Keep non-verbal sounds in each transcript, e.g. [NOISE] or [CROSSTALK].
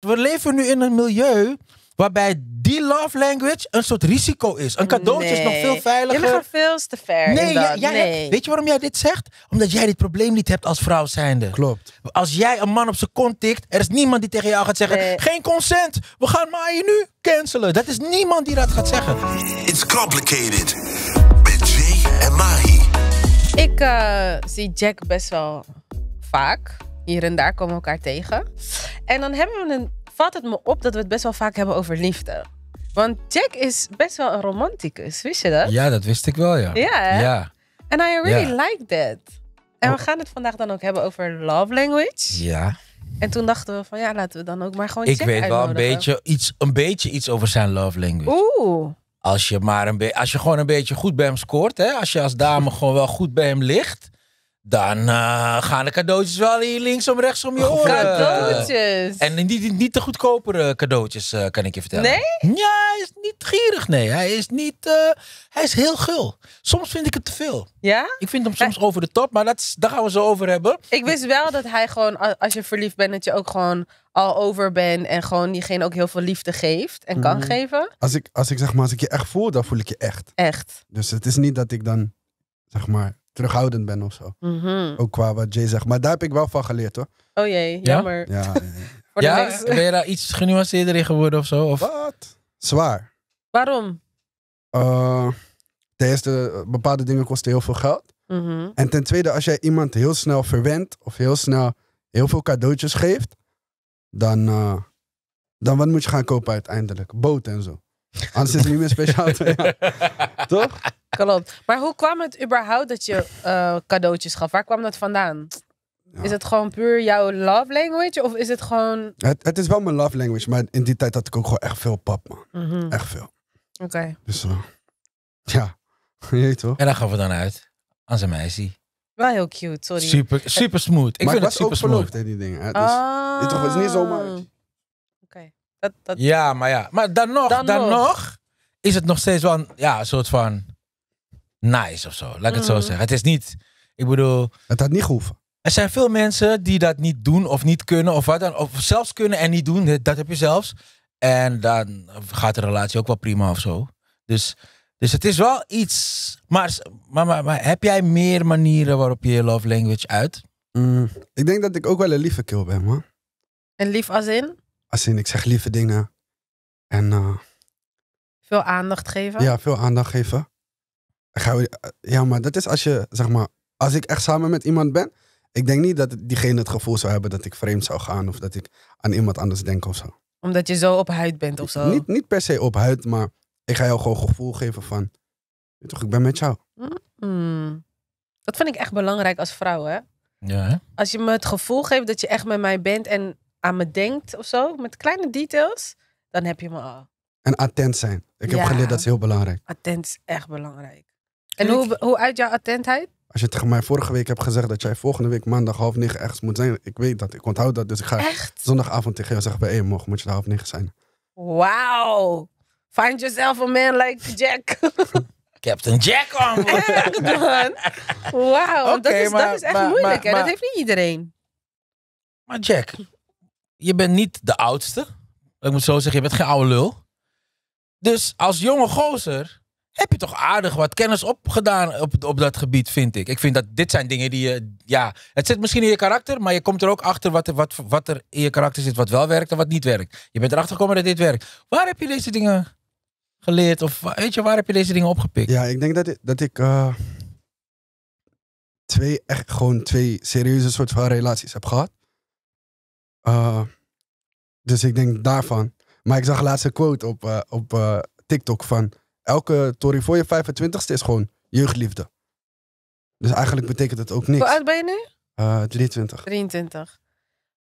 We leven nu in een milieu waarbij die love language een soort risico is. Een cadeautje is nog veel veiliger. Jullie gaan veel te ver. Nee, jij, nee. weet je waarom jij dit zegt? Omdat jij dit probleem niet hebt als vrouw zijnde. Klopt. Als jij een man op zijn kont tikt, er is niemand die tegen jou gaat zeggen: geen consent, we gaan Mai nu cancelen. Dat is niemand die dat gaat zeggen. It's complicated. Met Jay en Mahi. Ik eh, zie Jack best wel vaak. Hier en daar komen we elkaar tegen. En dan hebben we een, valt het me op dat we het best wel vaak hebben over liefde. Want Jack is best wel een romanticus, wist je dat? Ja, dat wist ik wel, ja. Ja, And I really like that. En we oh. gaan het vandaag dan ook hebben over love language. Ja. En toen dachten we van ja, laten we dan ook maar gewoon Ik weet wel een beetje, iets, een beetje iets over zijn love language. Oeh. Als je, maar een als je gewoon een beetje goed bij hem scoort, hè? als je als dame gewoon wel goed bij hem ligt, dan eh, gaan de cadeautjes wel hier links om rechts om je oh, oren. Cadeautjes. En niet, niet de goedkopere cadeautjes, eh, kan ik je vertellen. Nee? Ja, hij is niet gierig, nee. Hij is niet... Eh, hij is heel gul. Soms vind ik het te veel. Ja? Ik vind hem soms over de top, maar dat, daar gaan we zo over hebben. Ik wist wel dat hij gewoon, als je verliefd bent, dat je ook gewoon al over bent. En gewoon diegene ook heel veel liefde geeft en kan mhm. geven. Als ik, als ik zeg maar, als ik je echt voel, dan voel ik je echt. Echt. Dus het is niet dat ik dan, zeg maar terughoudend ben of zo. Mhm. Ook qua wat Jay zegt. Maar daar heb ik wel van geleerd hoor. Oh jee, jammer. Ja, [LAUGHS] ja, ben je daar iets genuanceerder in geworden of zo? Of? Wat? Zwaar. Waarom? Eh, ten eerste, bepaalde dingen kosten heel veel geld. Mhm. En ten tweede, als jij iemand heel snel verwendt of heel snel heel veel cadeautjes geeft, dan, eh, dan wat moet je gaan kopen uiteindelijk? Boot en zo. Anders is het niet meer speciaal. [LAUGHS] [LAUGHS] Toch? Klopt. Maar hoe kwam het überhaupt dat je eh, cadeautjes gaf? Waar kwam dat vandaan? Is het gewoon puur jouw love language? Of is het gewoon... Het, het is wel mijn love language, maar in die tijd had ik ook gewoon echt veel pap, man. Mhm. Echt veel. Oké. Dus eh, ja, [LAUGHS] je toch? En dan gaf we dan uit aan zijn meisje. Wel heel cute, sorry. Super, eh, super smooth. Ik maar vind ik het super smooth. verloofd in die dingen. Dus, het is, oh. is niet zomaar... Oké. Dat, dat... Ja, maar ja. Maar dan nog, dan, nog. is het nog steeds wel een, ja, een soort van nice of zo. Laat ik het zo mm. zeggen. Het is niet, ik bedoel. Het had niet gehoeven. Er zijn veel mensen die dat niet doen of niet kunnen of wat dan. Of zelfs kunnen en niet doen. Dat heb je zelfs. En dan gaat de relatie ook wel prima of zo. Dus, dus het is wel iets. Maar, maar, maar, maar heb jij meer manieren waarop je je love language uit? Mm, ik denk dat ik ook wel een lieve kill ben, man. En lief als in? Als in, ik zeg lieve dingen. En. Eh, veel aandacht geven? Ja, veel aandacht geven ja, maar dat is als je, zeg maar, als ik echt samen met iemand ben, ik denk niet dat diegene het gevoel zou hebben dat ik vreemd zou gaan of dat ik aan iemand anders denk of zo. Omdat je zo op huid bent of zo? Niet, niet per se op huid, maar ik ga jou gewoon gevoel geven van, toch, ik ben met jou. Mm. Dat vind ik echt belangrijk als vrouw, hè? Ja, hè? Als je me het gevoel geeft dat je echt met mij bent en aan me denkt of zo, met kleine details, dan heb je me al. En attent zijn. Ik heb geleerd dat is heel belangrijk. Attent is echt belangrijk. En hoe, hoe uit jouw attentheid? Als je tegen mij vorige week hebt gezegd dat jij volgende week maandag half negen ergens moet zijn. Ik weet dat, ik onthoud dat. Dus ik ga Echt? zondagavond tegen jou zeggen bij één morgen moet je er half negen zijn. Wauw. Find yourself a man like Jack. [LAUGHS] Captain Jack on. [LAUGHS] Echt, man. Wauw, dat, is, dat is echt moeilijk. hè? dat heeft niet iedereen. Maar Jack, je bent niet de oudste. Ik moet zo zeggen, je bent geen oude lul. Dus als jonge gozer heb je toch aardig wat kennis opgedaan op, op dat gebied, vind ik. Ik vind dat dit zijn dingen die je, ja, het zit misschien in je karakter, maar je komt er ook achter wat, wat, wat er in je karakter zit, wat wel werkt en wat niet werkt. Je bent erachter gekomen dat dit werkt. Waar heb je deze dingen geleerd? Of weet je, waar heb je deze dingen opgepikt? Ja, ik denk dat ik, dat ik eh, twee, echt gewoon twee serieuze soort van relaties heb gehad. Eh, dus ik denk daarvan. Maar ik zag laatst een quote op, eh, op TikTok van elke voor je 25ste is gewoon jeugdliefde. Dus eigenlijk betekent het ook niks. Hoe oud ben je nu? Uh, 23. 23.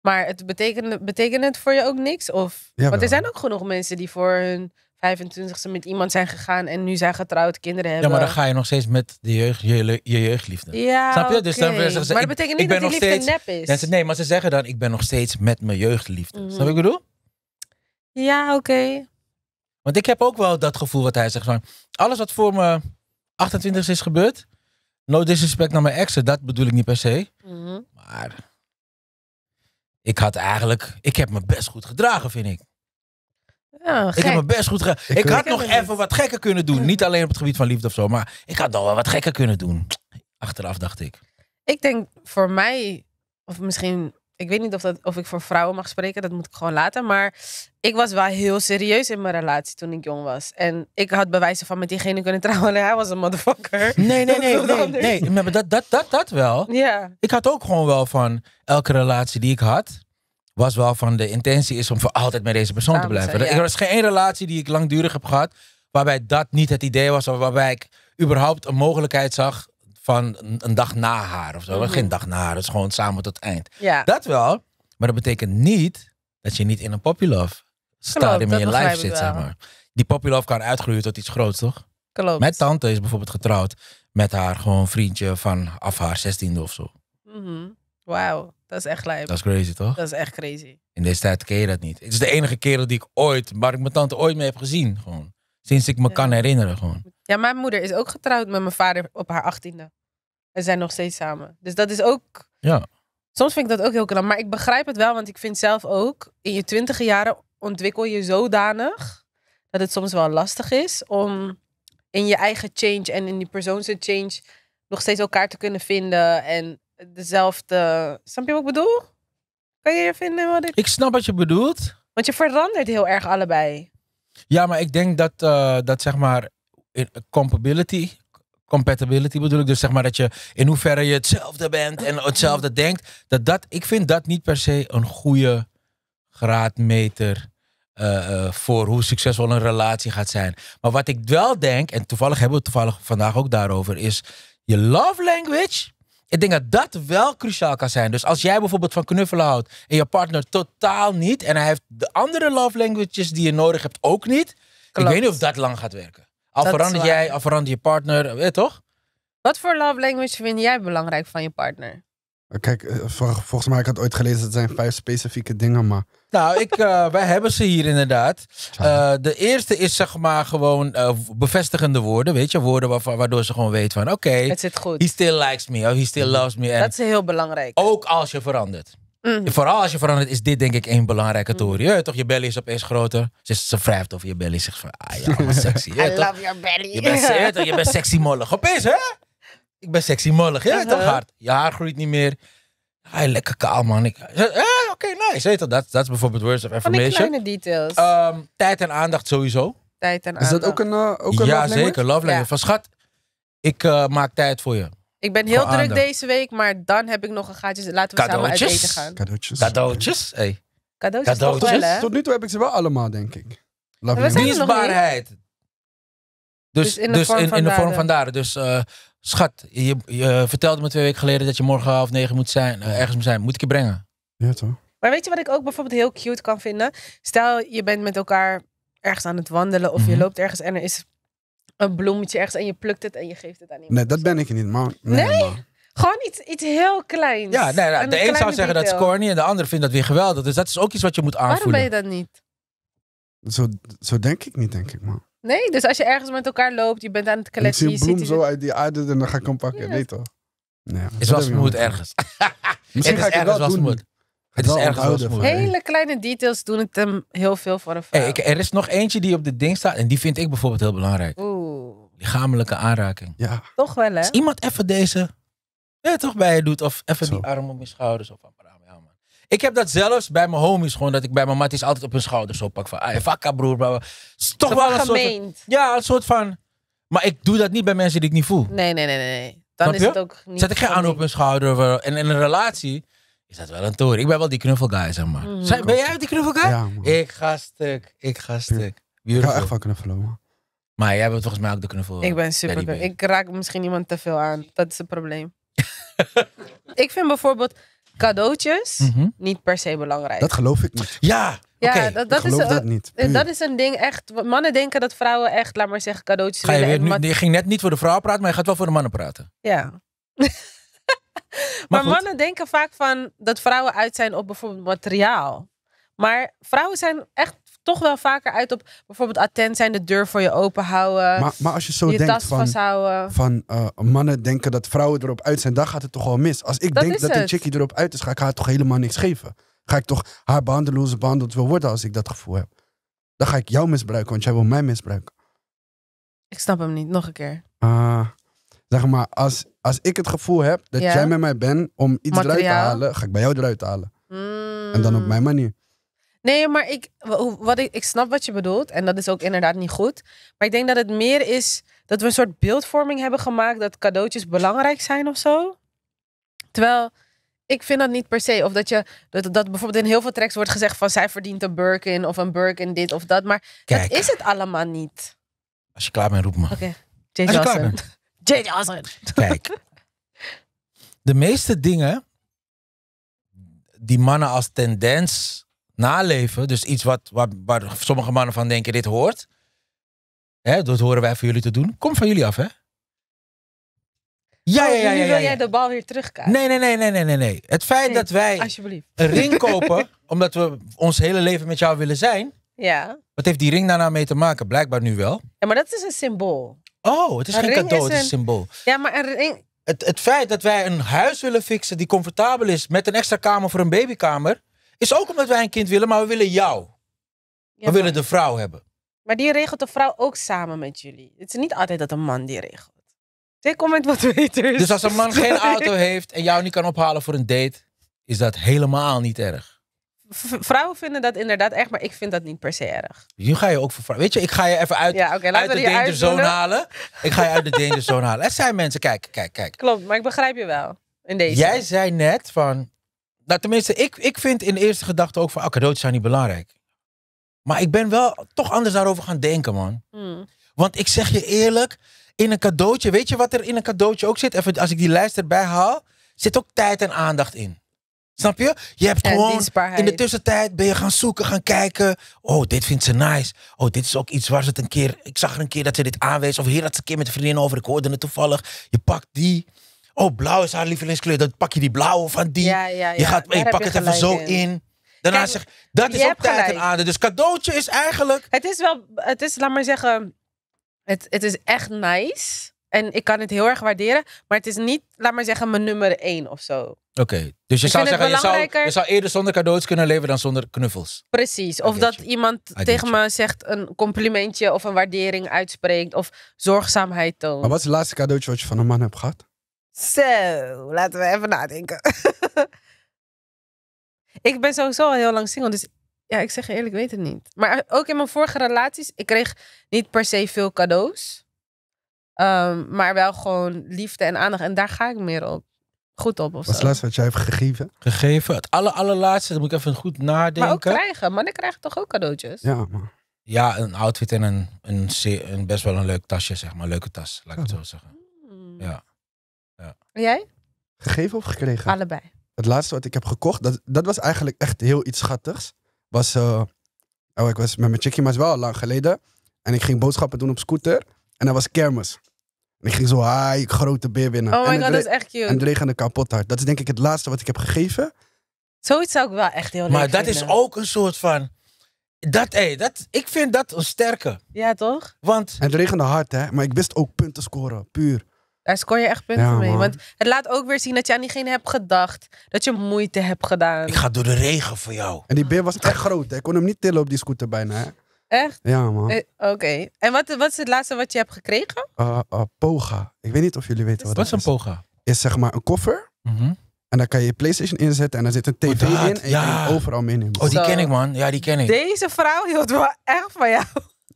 Maar het betekent, betekent het voor je ook niks? Of, want er zijn ook genoeg mensen die voor hun 25ste met iemand zijn gegaan en nu zijn getrouwd, kinderen hebben. Ja, maar dan ga je nog steeds met de jeugd, je, je jeugdliefde. Ja, Snap je? Dus dan zeggen maar dat betekent niet dat die liefde nep is. nee, maar ze zeggen dan, ik ben nog steeds met mijn jeugdliefde. Mm Snap je wat ik mhm. bedoel? Ja, oké. Want ik heb ook wel dat gevoel wat hij zegt. Van, alles wat voor me 28 is gebeurd. No disrespect naar mijn exen, dat bedoel ik niet per se. Mhm. Maar ik had eigenlijk, ik heb me best goed gedragen, vind ik. Oh, ik heb me best goed gedragen. Ik, ik, had nog even wat gekker kunnen doen. Niet alleen op het gebied van liefde of zo, maar ik had nog wel wat gekker kunnen doen. Achteraf dacht ik. Ik denk voor mij, of misschien ik weet niet of, dat, of ik voor vrouwen mag spreken, dat moet ik gewoon laten. Maar ik was wel heel serieus in mijn relatie toen ik jong was. En ik had bewijzen van met diegene kunnen trouwen. hij was een motherfucker. Nee, nee, nee. nee, nee. Maar dat, dat, dat, dat wel. Ja. Ik had ook gewoon wel van elke relatie die ik had. Was wel van de intentie is om voor altijd met deze persoon te blijven. Er was geen relatie die ik langdurig heb gehad. Waarbij dat niet het idee was. Of waarbij ik überhaupt een mogelijkheid zag van een dag na haar of zo. Mhm. Geen dag na haar, het is gewoon samen tot eind. Ja. Dat wel, maar dat betekent niet dat je niet in een love stadium in je life zit, zeg maar. Die love kan uitgroeien tot iets groots, toch? Klopt. Mijn tante is bijvoorbeeld getrouwd met haar gewoon vriendje van af haar 16e of zo. Mm Wauw, dat is echt lijp. Dat is crazy, toch? Dat is echt crazy. In deze tijd ken je dat niet. Het is de enige kerel die ik ooit, waar ik mijn tante ooit mee heb gezien, gewoon. Sinds ik me kan herinneren, gewoon. Ja, mijn moeder is ook getrouwd met mijn vader op haar achttiende. En zijn nog steeds samen. Dus dat is ook... Ja. Soms vind ik dat ook heel knap. Maar ik begrijp het wel, want ik vind zelf ook... In je twintige jaren ontwikkel je zodanig... dat het soms wel lastig is om in je eigen change... en in die persoonse change nog steeds elkaar te kunnen vinden. En dezelfde... Snap je wat ik bedoel? Kan je je vinden wat ik... Ik snap wat je bedoelt. Want je verandert heel erg allebei. Ja, maar ik denk dat, eh, dat zeg maar compatibility, compatibility bedoel ik. Dus zeg maar dat je in hoeverre je hetzelfde bent en hetzelfde denkt. Dat dat, ik vind dat niet per se een goede graadmeter eh, eh, voor hoe succesvol een relatie gaat zijn. Maar wat ik wel denk, en toevallig hebben we het toevallig vandaag ook daarover, is je love language. Ik denk dat dat wel cruciaal kan zijn. Dus als jij bijvoorbeeld van knuffelen houdt en je partner totaal niet, en hij heeft de andere love languages die je nodig hebt ook niet, ik weet niet of dat lang gaat werken. Al verander jij, al verander je partner, eh, weet toch? Wat voor love language vind jij belangrijk van je partner? Eh, kijk, eh, volgens mij, ik had ooit gelezen, dat het zijn vijf specifieke dingen, maar... Nou, ik, [LAUGHS] wij hebben ze hier inderdaad. de eerste is zeg maar gewoon bevestigende woorden, weet je. Woorden waardoor ze gewoon weet van, oké... het zit goed. He still likes me, of oh, he still mhm. loves me. Dat is heel belangrijk. Ook als je verandert. Mhm. Vooral als je verandert, is dit denk ik één belangrijke mhm. toer. Je, toch, je belly is opeens groter. Ze, ze wrijft over je belly. Zegt van, ah ja, sexy. Je, [LAUGHS] I love your belly. Je bent, je, je bent sexy mollig. Opeens, hè? Ik ben sexy mollig. Je, toch, uh-huh. hard. Je haar groeit niet meer. Hij je lekker kaal, man. Ik, oké, nee nice. Weet je, dat, dat is bijvoorbeeld words of information. Van kleine details. Ehm, tijd en aandacht sowieso. Tijd en aandacht. Is dat ook een, uh, ook een ja, zeker. Love language. Van schat, ik eh, maak tijd voor je. Ik ben heel druk deze week, maar dan heb ik nog een gaatje. Laten we samen uit eten gaan. Cadeautjes. Cadeautjes. Hey. Cadeautjes, Tot nu toe heb ik ze wel allemaal, denk ik. Love We Dus, dus in de dus vorm, van, daar. Dus eh, schat, je, je eh, vertelde me twee weken geleden dat je morgen half negen moet zijn, eh, ergens moet zijn. Moet ik je brengen? Ja, toch? Maar weet je wat ik ook bijvoorbeeld heel cute kan vinden? Stel, je bent met elkaar ergens aan het wandelen of je mhm. loopt ergens en er is een bloemetje ergens en je plukt het en je geeft het aan iemand. Nee, dat ben ik niet, man. Nee? Gewoon iets, iets heel kleins. Ja, nee, nou, de een zou zeggen dat is corny en de ander vindt dat weer geweldig. Dus dat is ook iets wat je moet aanvoelen. Waarom ben je dat niet? Zo, zo denk ik niet, denk ik, man. Nee, dus als je ergens met elkaar loopt, je bent aan het kletsen. Ik zie een bloem zo uit die aarde en dan ga ik hem pakken. Nee toch? Nee, is wel smoed ergens. [LAUGHS] Misschien ga ik het is erg Hele kleine details doen het hem heel veel voor een vrouw. er is nog eentje die op dit ding staat. En die vind ik bijvoorbeeld heel belangrijk. Oeh. Lichamelijke aanraking. Ja. Toch wel, hè? Als iemand even deze... Ja, eh, toch bij je doet. Of even die arm op mijn schouders. Of ik heb dat zelfs bij mijn homies gewoon, dat ik bij mijn matties altijd op hun schouders pak Van, ay, vakka broer, Is toch wel een soort van, Ja, een soort van. Maar ik doe dat niet bij mensen die ik niet voel. Nee, nee, nee, nee. Dan is het ook niet. Zet ik geen aan op hun schouder. en eh, in een relatie is dat wel een toer. Ik ben wel die knuffelguy, zeg maar. Mhm. ben jij die knuffelguy? Ja, ik ga stuk, ik ga stuk. Beautiful. Ik hou echt van knuffelen, man. Maar jij bent volgens mij ook de knuffel. Ik ben super. Ik raak misschien iemand te veel aan. Dat is het probleem. [LAUGHS] ik vind bijvoorbeeld cadeautjes mhm. niet per se belangrijk. Dat geloof ik niet. Ja, ja dat, ik is, dat niet. Dat is een ding echt. Mannen denken dat vrouwen echt, laat maar zeggen, cadeautjes Ga je, willen weer, nu, je ging net niet voor de vrouwen praten, maar je gaat wel voor de mannen praten. Ja. [LAUGHS] maar, mannen denken vaak van dat vrouwen uit zijn op bijvoorbeeld materiaal. Maar vrouwen zijn echt toch wel vaker uit op bijvoorbeeld attent zijn, de deur voor je open houden. Maar, maar als je zo je denkt van, van eh, mannen denken dat vrouwen erop uit zijn, dan gaat het toch wel mis. Als ik denk dat een chickie erop uit is, ga ik haar toch helemaal niks geven. Ga ik toch haar behandelen behandeld wil worden als ik dat gevoel heb. Dan ga ik jou misbruiken, want jij wil mij misbruiken. Ik snap hem niet. Nog een keer. Ah zeg maar, als, als ik het gevoel heb dat jij met mij bent om iets eruit te halen, ga ik bij jou eruit halen. Mm. En dan op mijn manier. Nee, maar ik, wat ik, ik snap wat je bedoelt. En dat is ook inderdaad niet goed. Maar ik denk dat het meer is dat we een soort beeldvorming hebben gemaakt dat cadeautjes belangrijk zijn of zo. Terwijl ik vind dat niet per se. Of dat je dat, dat bijvoorbeeld in heel veel tracks wordt gezegd van zij verdient een Birkin of een Birkin dit of dat. Maar Kijk, dat is het allemaal niet. als je klaar bent, roep me. Jay Als Kijk, de meeste dingen die mannen als tendens naleven, dus iets wat, wat, waar sommige mannen van denken dit hoort, hè, dat horen wij van jullie te doen, komt van jullie af, hè? Ja, oh, ja, ja, ja, ja, wil jij de bal weer terugkijken? Nee, nee, nee, nee, nee, nee. Het feit dat wij een ring [LAUGHS] kopen, omdat we ons hele leven met jou willen zijn. Ja. Wat heeft die ring daarna nou mee te maken? Blijkbaar nu wel. Ja, maar dat is een symbool. Oh, het is geen cadeau, het is een symbool. Ja, maar Het, het feit dat wij een huis willen fixen die comfortabel is met een extra kamer voor een babykamer, is ook omdat wij een kind willen, maar we willen jou. we willen de vrouw hebben. Maar die regelt de vrouw ook samen met jullie. Het is niet altijd dat een man die regelt. Zeg comment wat weten. Dus als een man geen [LAUGHS] auto heeft en jou niet kan ophalen voor een date, is dat helemaal niet erg vrouwen vinden dat inderdaad echt, maar ik vind dat niet per se erg. Nu ga je ook voor Weet je, ik ga je even uit, uit de danger halen. Ik ga je uit de danger halen. Er zijn mensen, kijk, kijk, kijk. Klopt, maar ik begrijp je wel. In deze. Jij zei net van, nou tenminste, ik, ik vind in eerste gedachte ook van, Oh, cadeautjes zijn niet belangrijk. Maar ik ben wel toch anders daarover gaan denken, man. Hmm. Want ik zeg je eerlijk, in een cadeautje, weet je wat er in een cadeautje ook zit? Even als ik die lijst erbij haal, zit ook tijd en aandacht in. Snap je? Je hebt gewoon in de tussentijd ben je gaan zoeken, gaan kijken. Oh, dit vindt ze nice. Oh, dit is ook iets waar ze het een keer. Ik zag er een keer dat ze dit aanwees. Of hier had ze een keer met een vriendin over. de hoorde toevallig. Je pakt die. Oh, blauw is haar lievelingskleur. Dan pak je die blauwe van die. Ja, ja, je gaat, hey, pak het even zo in. Daarna zeg dat is ook tijd en aarde. Dus cadeautje is eigenlijk. Het is wel, het is, laat maar zeggen, het, het is echt nice. En ik kan het heel erg waarderen. Maar het is niet, laat maar zeggen, mijn nummer één of zo. Oké, dus je zou zeggen, je zou, je zou eerder zonder cadeaus kunnen leven dan zonder knuffels. Precies, of dat iemand tegen me zegt een complimentje of een waardering uitspreekt of zorgzaamheid toont. Maar wat is het laatste cadeautje wat je van een man hebt gehad? Zo, laten we even nadenken. [LAUGHS] ik ben sowieso al heel lang single, dus ja, ik zeg je eerlijk, ik weet het niet. Maar ook in mijn vorige relaties, ik kreeg niet per se veel cadeaus. Ehm, maar wel gewoon liefde en aandacht. En daar ga ik meer op. Goed op. wat is het laatste wat jij hebt gegeven? Gegeven. Het aller, allerlaatste, dat moet ik even goed nadenken. Maar ook krijgen. ik krijgen toch ook cadeautjes? Ja, Ja, een outfit en een, een, best wel een leuk tasje, zeg maar. Leuke tas, laat ik het zo zeggen. Hmm. Ja. ja. jij? Gegeven of gekregen? Allebei. Het laatste wat ik heb gekocht, dat, dat was eigenlijk echt heel iets schattigs. Was, eh, oh, ik was met mijn chickie, maar het is wel al lang geleden. En ik ging boodschappen doen op scooter. En dat was kermis ik ging zo haai, grote beer winnen. Oh my en god, dat is echt cute. En de regende kapot hart. Dat is denk ik het laatste wat ik heb gegeven. Zoiets zou ik wel echt heel leuk Maar dat is ook een soort van... Dat, dat, ik vind dat een sterke. Ja, toch? Want... En het regende hard, hè. Maar ik wist ook punten scoren, puur. Daar scoor je echt punten mee. Want het laat ook weer zien dat je aan diegene hebt gedacht. Dat je moeite hebt gedaan. Ik ga door de regen voor jou. En die beer was echt groot. Hè? Ik kon hem niet tillen op die scooter bijna. Hè? Echt? Ja, man. Eh, oké. En wat, wat is het laatste wat je hebt gekregen? Eh, eh, poga. Ik weet niet of jullie weten wat dat Wat is een poga? Is zeg maar een koffer. Mhm. En daar kan je je PlayStation in zetten. En daar zit een oh, tv in. En je kan overal meenemen. Oh, die ken ik, man. Ja, die ken ik. Deze vrouw hield wel echt van jou.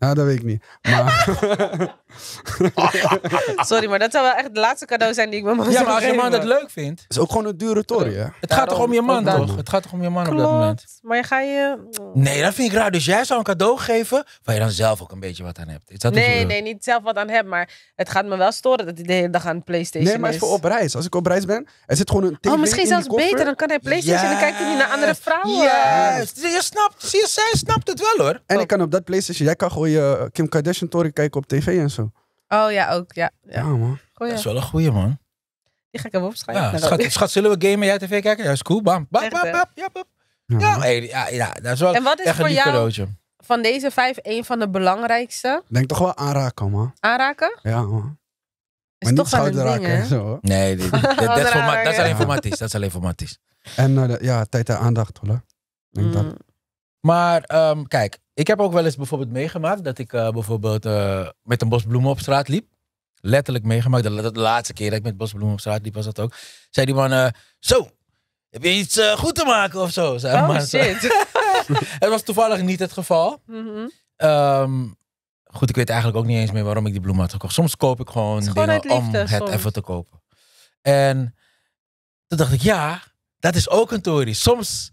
Nou, dat weet ik niet. Maar... [LAUGHS] Sorry, maar dat zou wel echt de laatste cadeau zijn die ik me mag Ja, maar als je man dat leuk vindt. is ook gewoon een dure toren. Het gaat toch om je man, toch? Het gaat toch om je man op dat moment? Maar je ga je... Nee, dat vind ik raar. Dus jij zou een cadeau geven waar je dan zelf ook een beetje wat aan hebt. Is dat nee, nee, niet zelf wat aan hebt. Maar het gaat me wel storen dat hij de hele dag aan Playstation is. Nee, maar is voor op reis. Als ik op reis ben, er zit gewoon een oh, tv Oh, misschien zelfs beter. Dan kan hij Playstation en dan kijkt hij niet naar andere vrouwen. Ja, je snapt. Zij snapt het wel, hoor. En ik kan op dat Playstation, jij kan gooien Kim Kardashian toren kijken op tv en zo. Oh ja, ook. Ja, ja. man. Dat is wel een goeie, man. Die ga ik hem opschrijven. Ja, nou, schat, zullen we gamen jij tv kijken? Ja, is cool. Bam. Bam, bam, bam, bam, Ja, hey, ja, dat is wel en wat is echt voor een jou cadeautje. van deze vijf een van de belangrijkste? Denk toch wel aanraken, man. Aanraken? Ja, man. Is toch niet schouder raken zo. Nee, [LAUGHS] dat is voor dat is alleen voor Dat is alleen voor En eh, ja, tijd en aandacht, hoor. Denk mm. dat. Maar ehm, kijk, ik heb ook wel eens bijvoorbeeld meegemaakt dat ik eh, bijvoorbeeld eh, met een bos bloemen op straat liep. Letterlijk meegemaakt. De, laatste keer dat ik met bos bloemen op straat liep was dat ook. Zei die man, uh, zo, heb je iets goed te maken of zo? Zei oh man, shit. [LAUGHS] [LAUGHS] het was toevallig niet het geval. Mhm. Ehm, goed, ik weet eigenlijk ook niet eens meer waarom ik die bloemen had gekocht. Soms koop ik gewoon, dingen om het even te kopen. En toen dacht ik, ja, dat is ook een theorie. Soms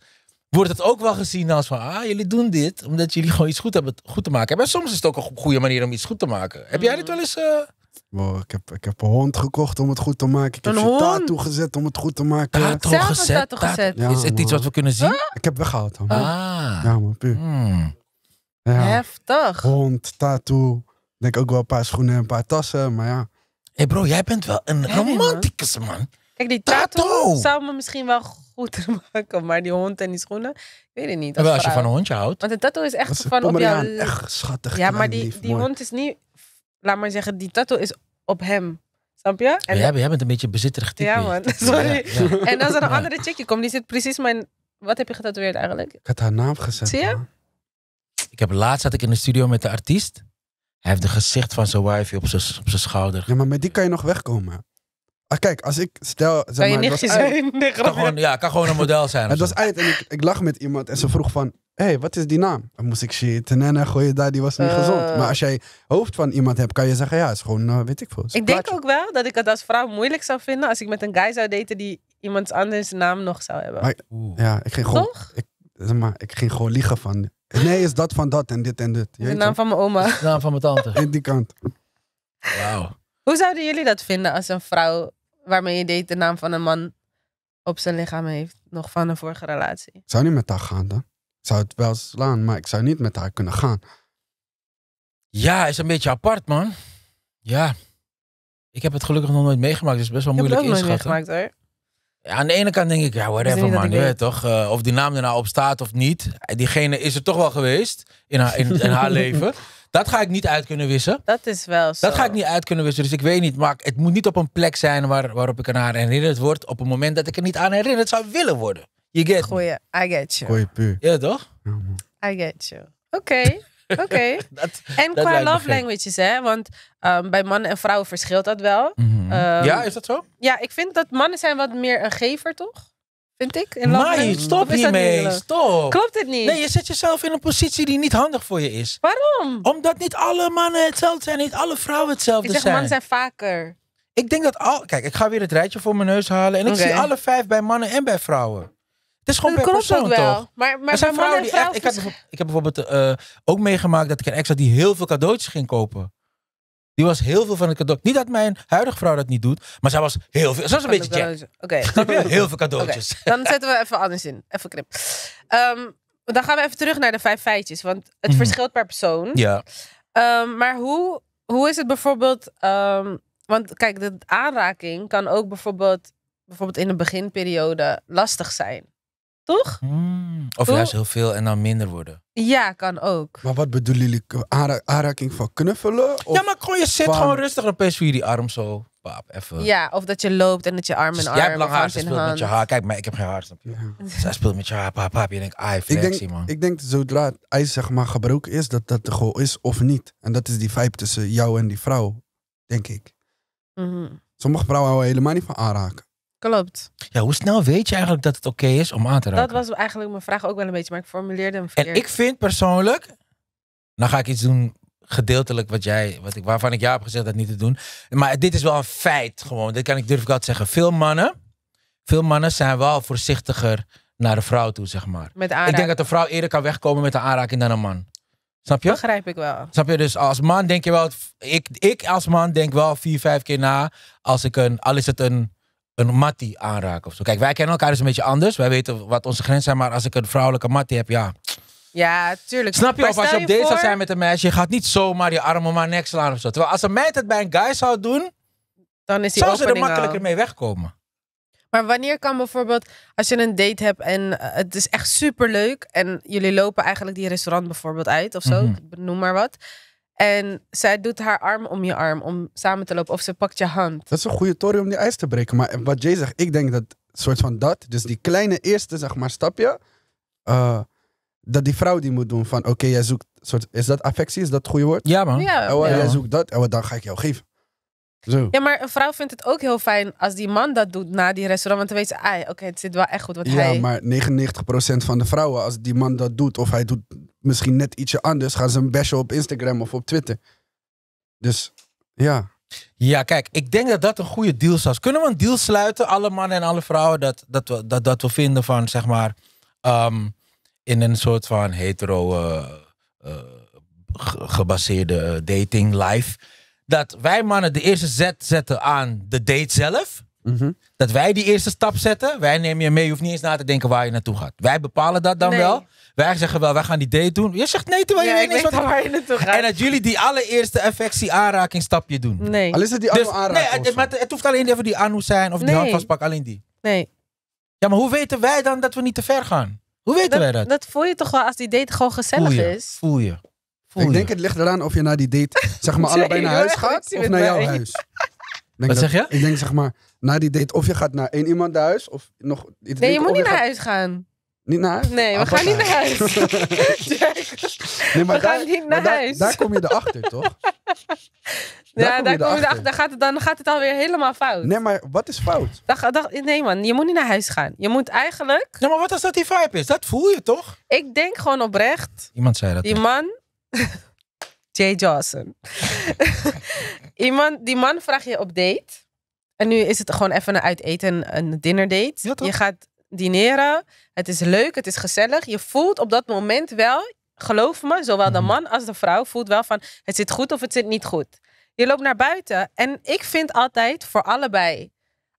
wordt het ook wel gezien als van, ah, jullie doen dit omdat jullie gewoon iets goed, hebben, goed te maken hebben. En soms is het ook een goede manier om iets goed te maken. Heb jij dit mm. wel eens... Eh? ik, heb, ik heb een hond gekocht om het goed te maken. Ik een heb een tattoo gezet om het goed te maken. Tattoo Zelf gezet? Tattoo gezet. is het iets wat we kunnen zien? Ik heb weggehaald. Man. Ah. Ja man, puur. Hmm. Ja. Heftig. Hond, tattoo. Denk ook wel een paar schoenen en een paar tassen, maar ja. Hé hey bro, jij bent wel een Romantische romanticus man. Kijk, die tattoo, tattoo zou me misschien wel [LAUGHS] maken. Maar die hond en die schoenen, ik weet het niet. Als, als je van een hondje houdt. Want een tattoo is echt van op jou. Echt schattig. Ja, maar die, die hond is niet, laat maar zeggen, die tattoo is op hem. Snap je? En jij, bent een beetje bezitterig type. Ja man, [LAUGHS] sorry. [LAUGHS] en als er een andere chickie komt, die zit precies mijn... Wat heb je getatoeëerd eigenlijk? Ik had haar naam gezet. Zie je? Ik heb laatst zat ik in de studio met de artiest. Hij heeft de gezicht van zijn wife op zijn schouder. Ja, maar met die kan je nog wegkomen. Ah, kijk, als ik stel. Zeg kan je maar, het nichtje kan gewoon, ja, kan gewoon een model zijn. Het was uit en ik, ik lag met iemand en ze vroeg van. Hé, hey, wat is die naam? Dan moest ik shit. En dan je daar, die was niet eh. gezond. Maar als jij hoofd van iemand hebt, kan je zeggen, ja, is gewoon, eh, weet ik veel. Ik denk ook wel dat ik het als vrouw moeilijk zou vinden als ik met een guy zou daten die iemand anders naam nog zou hebben. Ja, ik ging gewoon, Toch? zeg maar, ik ging gewoon liegen van. Nee, is dat van dat en dit en dit. De naam van mijn oma. De Naam van mijn tante. [LAUGHS] In die kant. Wauw. Hoe zouden jullie dat vinden als een vrouw waarmee je deed de naam van een man op zijn lichaam heeft. Nog van een vorige relatie. Ik zou niet met haar gaan dan. zou het wel slaan, maar ik zou niet met haar kunnen gaan. Ja, is een beetje apart, man. Ja. Ik heb het gelukkig nog nooit meegemaakt, dus best wel moeilijk inschatten. Ik heb het nooit meegemaakt, hoor. Ja, aan de ene kant denk ik, ja, whatever man, ja, toch? Eh, of die naam er nou op staat of niet. Eh, diegene is er toch wel geweest in haar, in haar [LAUGHS] leven. Dat ga ik niet uit kunnen wissen. Dat is wel zo. Dat ga ik niet uit kunnen wissen. Dus ik weet niet, maar het moet niet op een plek zijn waar, waarop ik aan herinnerd word. Op een moment dat ik er niet aan herinnerd zou willen worden. You get Goeie, I get you. Goeie puur. Ja, toch? I get you. Oké. [LAUGHS] Oké. en qua love languages, hè? Want ehm, bij mannen en vrouwen verschilt dat wel. Mhm. Ehm, ja, is dat zo? Ja, ik vind dat mannen zijn wat meer een gever, toch? Vind ik. In Mai, stop hiermee. Stop. Klopt het niet? Nee, je zet jezelf in een positie die niet handig voor je is. Waarom? Omdat niet alle mannen hetzelfde zijn, niet alle vrouwen hetzelfde zijn. zeg, zijn. Mannen zijn vaker. Ik denk dat al. Kijk, ik ga weer het rijtje voor mijn neus halen. En ik zie alle vijf bij mannen en bij vrouwen. Het is gewoon dat per klopt persoon, toch? Maar, maar er zijn vrouwen die echt... Ik, ik heb bijvoorbeeld eh, ook meegemaakt dat ik een ex had die heel veel cadeautjes ging kopen. Die was heel veel van het cadeau. Niet dat mijn huidige vrouw dat niet doet, maar zij was heel veel. Ze was een beetje Jack. Oké. [LAUGHS] heel veel cadeautjes. Dan zetten we even anders in. Even knip. Ehm, dan gaan we even terug naar de vijf feitjes, want het mhm. verschilt per persoon. Ja. Ehm, maar hoe, hoe is het bijvoorbeeld... Ehm, want kijk, de aanraking kan ook bijvoorbeeld, bijvoorbeeld in de beginperiode lastig zijn. Toch? Hmm. of juist heel veel en dan minder worden. Ja, kan ook. Maar wat bedoelen jullie? aanraking van knuffelen? Of ja, maar gewoon, je zit gewoon rustig opeens je die arm zo. Paap, even. Ja, of dat je loopt en dat je arm en dus arm... Jij hebt lang haar, ze speelt met je haar. Kijk, maar ik heb geen haar, Ja. Zij speelt met je haar, paap, paap. Je denkt, ai, flexie, ik man. Ik denk, zodra het ijs zeg maar gebroken is, dat dat er gewoon is of niet. En dat is die vibe tussen jou en die vrouw, denk ik. Mhm. Sommige vrouwen houden helemaal niet van aanraken. Klopt. Ja, hoe snel weet je eigenlijk dat het oké is om aan te raken? Dat was eigenlijk mijn vraag ook wel een beetje, maar ik formuleerde hem verkeerd. En ik vind persoonlijk, dan ga ik iets doen gedeeltelijk wat jij, wat ik, waarvan ik jou heb gezegd dat niet te doen. Maar dit is wel een feit gewoon. Dit kan ik durf ik altijd zeggen. Veel mannen, veel mannen zijn wel voorzichtiger naar de vrouw toe, zeg maar. Met aanraking. Ik denk dat de vrouw eerder kan wegkomen met een aanraking dan een man. Snap je? Begrijp ik wel. Snap je? Dus als man denk je wel, ik, ik als man denk wel vier, vijf keer na als ik een, al is het een een mattie aanraken of zo. Kijk, wij kennen elkaar dus een beetje anders. Wij weten wat onze grenzen zijn, maar als ik een vrouwelijke mattie heb, ja. Ja, tuurlijk. Snap je? Maar of als je op date zou zijn met een meisje, je gaat niet zomaar je armen maar haar nek slaan of zo. Terwijl als een meid het bij een guy zou doen, dan is die zou ze er makkelijker mee wegkomen. Maar wanneer kan bijvoorbeeld, als je een date hebt en eh, het is echt super leuk en jullie lopen eigenlijk die restaurant bijvoorbeeld uit of zo, mhm. noem maar wat. En zij doet haar arm om je arm om samen te lopen. Of ze pakt je hand. Dat is een goede tory om die ijs te breken. Maar wat Jay zegt, ik denk dat soort van dat. Dus die kleine eerste zeg maar, stapje. Eh, dat die vrouw die moet doen van oké, jij zoekt. Soort, is dat affectie? Is dat het goede woord? Ja man. Ja, oh, Jij zoekt dat en oh, dan ga ik jou geven. Zo. Ja, maar een vrouw vindt het ook heel fijn als die man dat doet na die restaurant. Want dan weet ze, ah, oké, het zit wel echt goed wat hij... Ja, maar 99% van de vrouwen, als die man dat doet of hij doet misschien net ietsje anders, gaan ze een bashen op Instagram of op Twitter. Dus ja. Ja, kijk, ik denk dat dat een goede deal zou Kunnen we een deal sluiten, alle mannen en alle vrouwen, dat, dat, we, dat, dat we vinden van, zeg maar, ehm, in een soort van hetero eh, eh, gebaseerde eh, dating life, dat wij mannen de eerste zet zetten aan de date zelf. Mhm. Dat wij die eerste stap zetten. Wij nemen je mee. Je hoeft niet eens na te denken waar je naartoe gaat. Wij bepalen dat dan wel. Wij zeggen wel, wij gaan die date doen. Je zegt nee terwijl ja, je niet wat... waar je naartoe gaat. En dat jullie die allereerste affectie aanraking stapje doen. Nee. Al is het die dus, aanraking. Nee, het, hoeft alleen even die anu zijn of die nee. handvastpak, alleen die. Nee. Ja, maar hoe weten wij dan dat we niet te ver gaan? Hoe weten wij dat? Dat voel je toch wel als die date gewoon gezellig voel je, is? Voel je. ik denk het ligt eraan of je naar die date, zeg maar, [LAUGHS] allebei naar huis gaat of naar jouw huis. wat zeg je? Ik denk zeg maar, na die date of je gaat naar één iemand naar huis of nog... Nee, je moet niet naar huis gaan. Niet naar huis? Nee, we ah, gaan niet naar huis. [LAUGHS] nee, maar we daar, gaan niet naar huis. Daar, kom je erachter, toch? [LAUGHS] ja, daar, kom je erachter. Dan gaat, het, dan gaat het alweer helemaal fout. Nee, maar wat is fout? Dan, dan, nee, man, je moet niet naar huis gaan. Je moet eigenlijk. Ja, maar wat als dat die vibe is? Dat voel je toch? Ik denk gewoon oprecht. Iemand zei dat. Die man. [LAUGHS] Jay Johnson. Iemand, die man vraag je op date. En nu is het gewoon even een uiteten, een date. Ja, je gaat dineren. Het is leuk, het is gezellig. Je voelt op dat moment wel, geloof me, zowel de mhm. man als de vrouw voelt wel van het zit goed of het zit niet goed. Je loopt naar buiten en ik vind altijd voor allebei.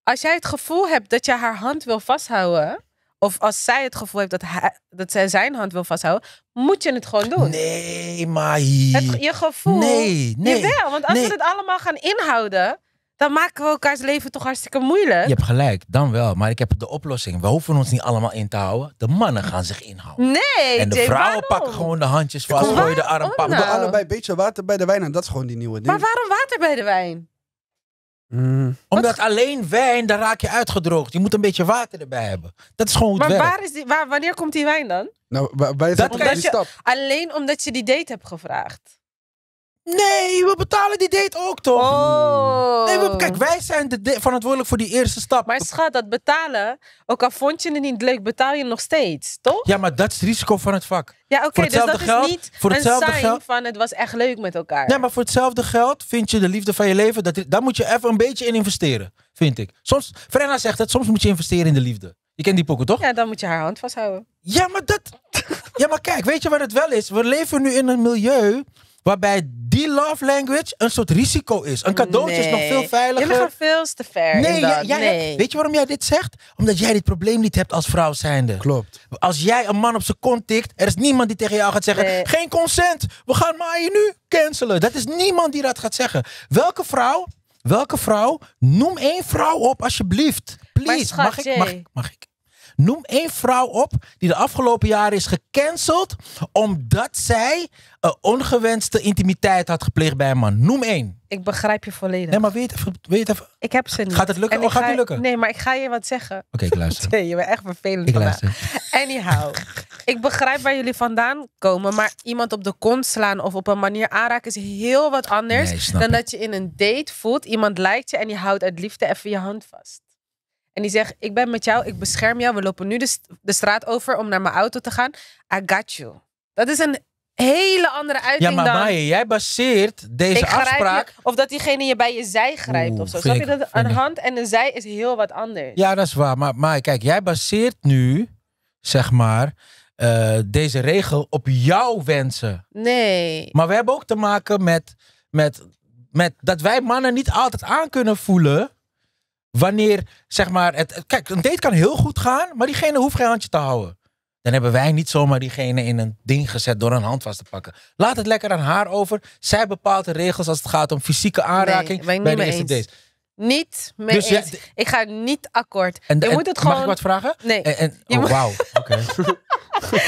Als jij het gevoel hebt dat je haar hand wil vasthouden, of als zij het gevoel heeft dat, hij, dat zij zijn hand wil vasthouden, moet je het gewoon doen. Nee, maar je gevoel. Nee, nee. want als we het allemaal gaan inhouden, dan maken we elkaars leven toch hartstikke moeilijk. Je hebt gelijk, dan wel. Maar ik heb de oplossing. We hoeven ons niet allemaal in te houden. De mannen gaan zich inhouden. Nee, En de vrouwen pakken gewoon de handjes vast, gooien de arm pakken. allebei een beetje water bij de wijn en dat is gewoon die nieuwe ding. Maar waarom water bij de wijn? Mm. Omdat alleen wijn, daar raak je uitgedroogd. Je moet een beetje water erbij hebben. Dat is gewoon hoe maar Waar is waar, wanneer komt die wijn dan? Nou, bij dat je, Alleen omdat je die date hebt gevraagd. Nee, we betalen die date ook toch? Oh. Nee, kijk, wij zijn verantwoordelijk voor die eerste stap. Maar schat, dat betalen, ook al vond je het niet leuk, betaal je nog steeds, toch? Ja, maar dat is het risico van het vak. Ja, oké, okay, dus dat geld, is niet voor hetzelfde een sign geld, van het was echt leuk met elkaar. Nee, maar voor hetzelfde geld vind je de liefde van je leven, dat, daar moet je even een beetje in investeren, vind ik. Soms, Frenna zegt het, soms moet je investeren in de liefde. Je kent die pokken, toch? Ja, dan moet je haar hand vasthouden. Ja, maar dat... [LAUGHS] ja, maar kijk, weet je wat het wel is? We leven nu in een milieu Waarbij die love language een soort risico is. Een cadeautje is nog veel veiliger. Jullie gaan veel te ver. Nee, jij, weet je waarom jij dit zegt? Omdat jij dit probleem niet hebt als vrouw zijnde. Klopt. Als jij een man op zijn kont tikt, er is niemand die tegen jou gaat zeggen: geen consent, we gaan maar hier nu cancelen. Dat is niemand die dat gaat zeggen. Welke vrouw, welke vrouw, noem één vrouw op alsjeblieft. Please, mag, ik, mag, mag ik? Noem één vrouw op die de afgelopen jaren is gecanceld omdat zij een eh, ongewenste intimiteit had gepleegd bij een man. Noem één. Ik begrijp je volledig. Nee, maar weet even, weet even. Ik heb ze niet. Gaat het lukken? of oh, gaat het lukken? Nee, maar ik ga je wat zeggen. Oké, ik luister. [LAUGHS] nee, je bent echt vervelend ik vandaag. luister. Anyhow, ik begrijp waar jullie vandaan komen, maar iemand op de kont slaan of op een manier aanraken is heel wat anders dan dat je in een date voelt, iemand lijkt je en je houdt uit liefde even je hand vast. En die zegt, ik ben met jou, ik bescherm jou. We lopen nu de, de straat over om naar mijn auto te gaan. I got you. Dat is een hele andere uiting Ja, maar dan... Maaie, jij baseert deze afspraak... of dat diegene je bij je zij grijpt ofzo. of zo. Snap je dat? Een hand en een zij is heel wat anders. Ja, dat is waar. Maar Maaie, kijk, jij baseert nu, zeg maar... Eh, deze regel op jouw wensen. Nee. Maar we hebben ook te maken met, met, met dat wij mannen niet altijd aan kunnen voelen wanneer, zeg maar, het, kijk, een date kan heel goed gaan, maar diegene hoeft geen handje te houden. Dan hebben wij niet zomaar diegene in een ding gezet door een hand vast te pakken. Laat het lekker aan haar over. Zij bepaalt de regels als het gaat om fysieke aanraking nee, bij de eerste date. Niet mee dus ik ga niet akkoord. En, je moet het gewoon... Mag ik wat vragen? Nee. En, oh, wauw. [LAUGHS] Oké. [LAUGHS]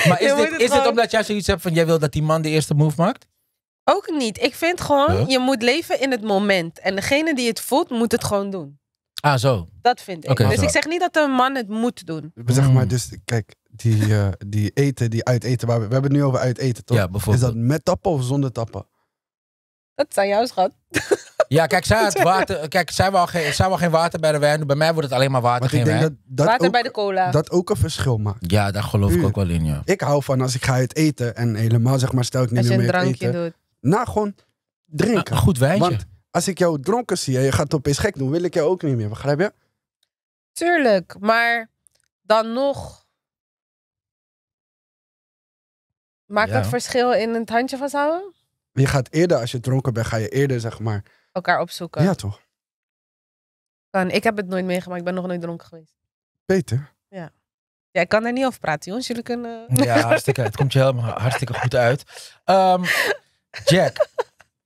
maar is, dit, is omdat jij zoiets hebt van... jij wil dat die man de eerste move maakt? Ook niet. Ik vind gewoon, je moet leven in het moment. En degene die het voelt, moet het gewoon doen. Ah, zo. Dat vind ik. dus ik zeg niet dat een man het moet doen. Zeg hmm. maar, dus kijk, die, eh, die eten, die uiteten, waar we, we hebben het nu over uiteten, toch? Ja, is dat met tappen of zonder tappen? Dat zijn jouw schat. [LAUGHS] Ja, kijk, zij, had [LAUGHS] water, kijk, geen, geen water bij de wijn. Bij mij wordt het alleen maar water, maar geen ik denk wijn. Dat, dat water bij de cola. Dat ook een verschil maakt. Ja, daar geloof ik ook wel in, ja. Ik hou van als ik ga uit eten en helemaal, zeg maar, stel ik niet meer eten. Als je een drankje doet. Nou, gewoon drinken. Nou, een goed wijntje. Want als ik jou dronken zie en je gaat opeens gek doen, wil ik jou ook niet meer, begrijp je? Tuurlijk, maar dan nog. Maakt dat verschil in het handje vasthouden? Je gaat eerder, als je dronken bent, ga je eerder, zeg maar. Elkaar opzoeken. Ja, toch? Ik heb het nooit meegemaakt, ik ben nog nooit dronken geweest. Peter. Ja. Ja, ik kan daar niet over praten, jongens. Jullie kunnen. Ja, hartstikke. het komt je helemaal hartstikke goed uit. Ehm, Jack,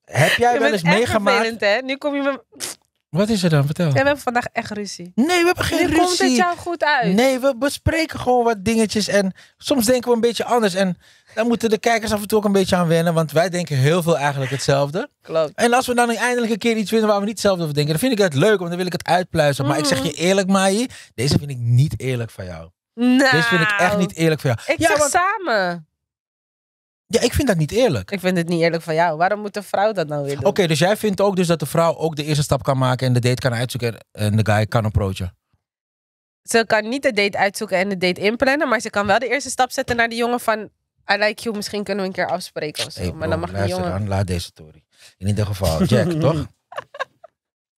heb jij wel eens meegemaakt? hè? Nu kom je met. Wat is er dan? Vertel. Ja, we hebben vandaag echt ruzie. Nee, we hebben geen ruzie. komt het jou goed uit. Nee, we bespreken gewoon wat dingetjes. En soms denken we een beetje anders. En daar moeten de kijkers af en toe ook een beetje aan wennen. Want wij denken heel veel eigenlijk hetzelfde. Klopt. En als we dan eindelijk een keer iets vinden waar we niet hetzelfde over denken. Dan vind ik het leuk, want dan wil ik het uitpluizen. Maar ik zeg mhm. je eerlijk, Mai. Deze vind ik niet eerlijk van jou. Nee. Nou. deze vind ik echt niet eerlijk van jou. Ik ja, zeg samen. Ja, ik vind dat niet eerlijk. Ik vind het niet eerlijk van jou. Waarom moet een vrouw dat nou weer doen? Oké, dus jij vindt ook dus dat de vrouw ook de eerste stap kan maken en de date kan uitzoeken en de guy kan approachen? Ze kan niet de date uitzoeken en de date inplannen, maar ze kan wel de eerste stap zetten naar de jongen van I like you, misschien kunnen we een keer afspreken of zo. maar dan mag je jongen... Dan, laat deze story. In ieder geval, Jack, [LAUGHS] toch?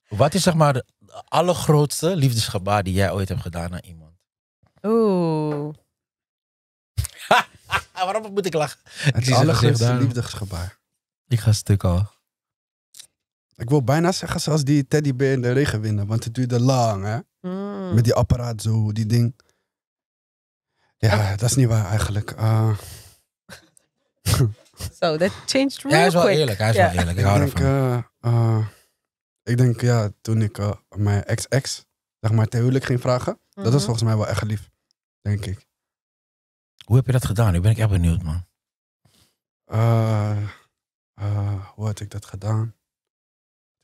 Wat is zeg maar de allergrootste liefdesgebaar die jij ooit hebt gedaan aan iemand? Oeh. Ah, waarom moet ik lachen? Het is allergrootste liefdesgebaar. Ik ga stuk al. Ik wil bijna zeggen zoals die teddybeer in de regen winnen, want het duurde lang, hè? Hmm. Met die apparaat zo, die ding. Ja, dat is niet waar eigenlijk. Ah. so, [LAUGHS] that changed real ja, hij is wel quick. eerlijk, hij is wel eerlijk. Ik, ik denk, eh, eh, ik denk, ja, toen ik eh, mijn ex-ex, zeg maar, te huwelijk ging vragen, dat was mhm. volgens mij wel echt lief, denk ik. Hoe heb je dat gedaan? Nu ben ik echt benieuwd, man. Eh, eh, hoe had ik dat gedaan?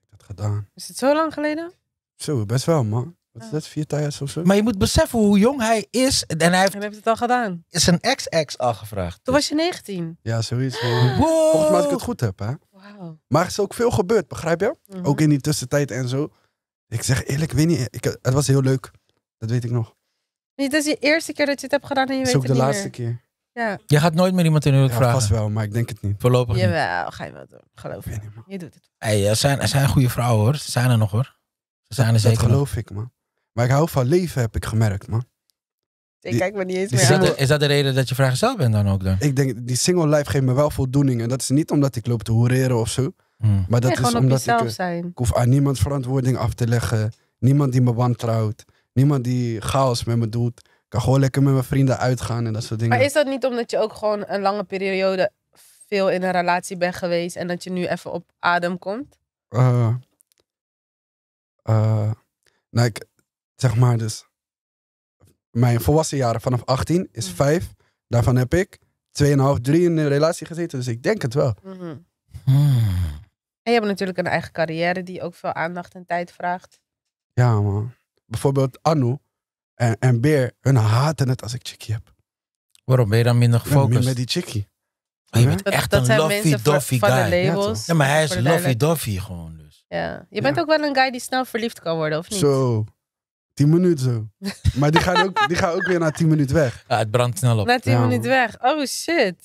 dat gedaan? Is het zo lang geleden? Zo, best wel, man. Wat is ah. dat, vier tijden of zo? Maar je moet beseffen hoe jong hij is. En hij heeft, en heeft het al gedaan. Is een ex-ex al gevraagd. Toen was je 19. Ja, zoiets. Volgens mij als ik het goed heb, hè. Maar er is ook veel gebeurd, begrijp je? Mhm. Ook in die tussentijd en zo. Ik zeg eerlijk, ik weet niet. Ik, het was heel leuk. Dat weet ik nog. Dit is de eerste keer dat je het hebt gedaan en je weet het niet is ook de laatste keer. Ja. Je gaat nooit meer iemand in huwelijk ja, vragen? pas wel, maar ik denk het niet. Voorlopig Jawel, ga je wel doen. Geloof niet? Je doet het. Hey, er, zijn, er zijn goede vrouwen hoor. Ze zijn er nog hoor. Ze zijn er zeker Dat geloof ik man. Maar ik hou van leven, heb ik gemerkt man. Ik kijk me niet eens meer Is, aan. Is dat de reden dat je vrijgezel bent dan ook dan? Ik denk, die single life geeft me wel voldoening. En dat is niet omdat ik loop te hoereren of zo. Hmm. Maar dat is omdat ik, eh, zijn. ik hoef aan niemand verantwoording af te leggen. Niemand die me wantrouwt niemand die chaos met me doet. Ik kan gewoon lekker met mijn vrienden uitgaan en dat soort dingen. Maar is dat niet omdat je ook gewoon een lange periode veel in een relatie bent geweest en dat je nu even op adem komt? Uh, nou, ik zeg maar dus. Mijn volwassen jaren vanaf 18 is 5. Mhm. Daarvan heb ik 2,5, 3 in een relatie gezeten. Dus ik denk het wel. Mhm. Hmm. En je hebt natuurlijk een eigen carrière die ook veel aandacht en tijd vraagt. Ja, man bijvoorbeeld Anu en, en Beer, hun haten het als ik chickie heb. Waarom ben je dan minder gefocust? ben met die chickie. je bent echt dat een lovey-dovey guy. De labels, ja, maar hij is lovey Doffy gewoon dus. Ja. Je bent ook wel een guy die snel verliefd kan worden, of niet? Zo. 10 minuten zo. [LAUGHS] Maar die gaan ook, die gaan ook weer na 10 minuten weg. Ja, het brandt snel op. Na 10 minuten weg. Oh shit.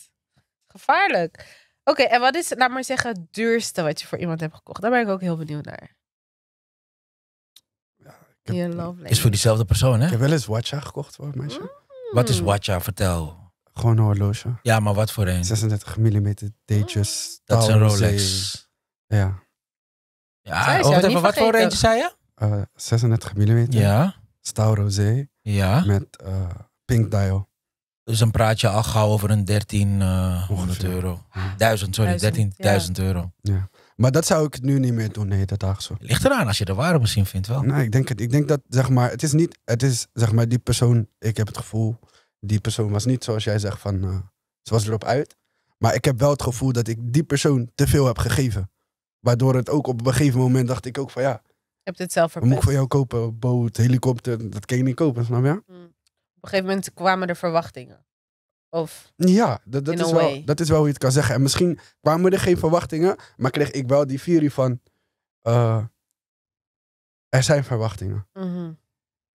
Gevaarlijk. Oké, en wat is, laat maar zeggen, het duurste wat je voor iemand hebt gekocht? Daar ben ik ook heel benieuwd naar. Is voor diezelfde persoon, hè? Ik heb wel eens Watcha gekocht voor een meisje. Mm. Wat is Watcha? Vertel. Gewoon een horloge. Ja, maar wat voor een? 36 mm datejes. Dat is een Rolex. Ja. Ja, oh, even, wat voor eentje zei je? Uh, 36 mm. Ja. Stau Ja. Met eh, pink dial. Dus dan praat je al gauw over een 1300 uh, euro. 1000, sorry, 13.000 euro. Ja. Maar dat zou ik nu niet meer doen, nee, dat dag zo. Ligt eraan als je de ware misschien vindt wel. Nee, ik denk, het, ik denk dat, zeg maar, het is niet, het is, zeg maar, die persoon, ik heb het gevoel, die persoon was niet zoals jij zegt van, eh, ze was erop uit. Maar ik heb wel het gevoel dat ik die persoon te veel heb gegeven. Waardoor het ook op een gegeven moment dacht ik ook van, ja. Ik heb dit zelf verpest. moet ik voor jou kopen? Boot, helikopter, dat kan je niet kopen, hmm. Op een gegeven moment kwamen er verwachtingen. Of ja, dat, dat, is wel, dat is wel hoe je het kan zeggen. En misschien kwamen er geen verwachtingen, maar kreeg ik wel die fury van... Eh, er zijn verwachtingen. Mhm.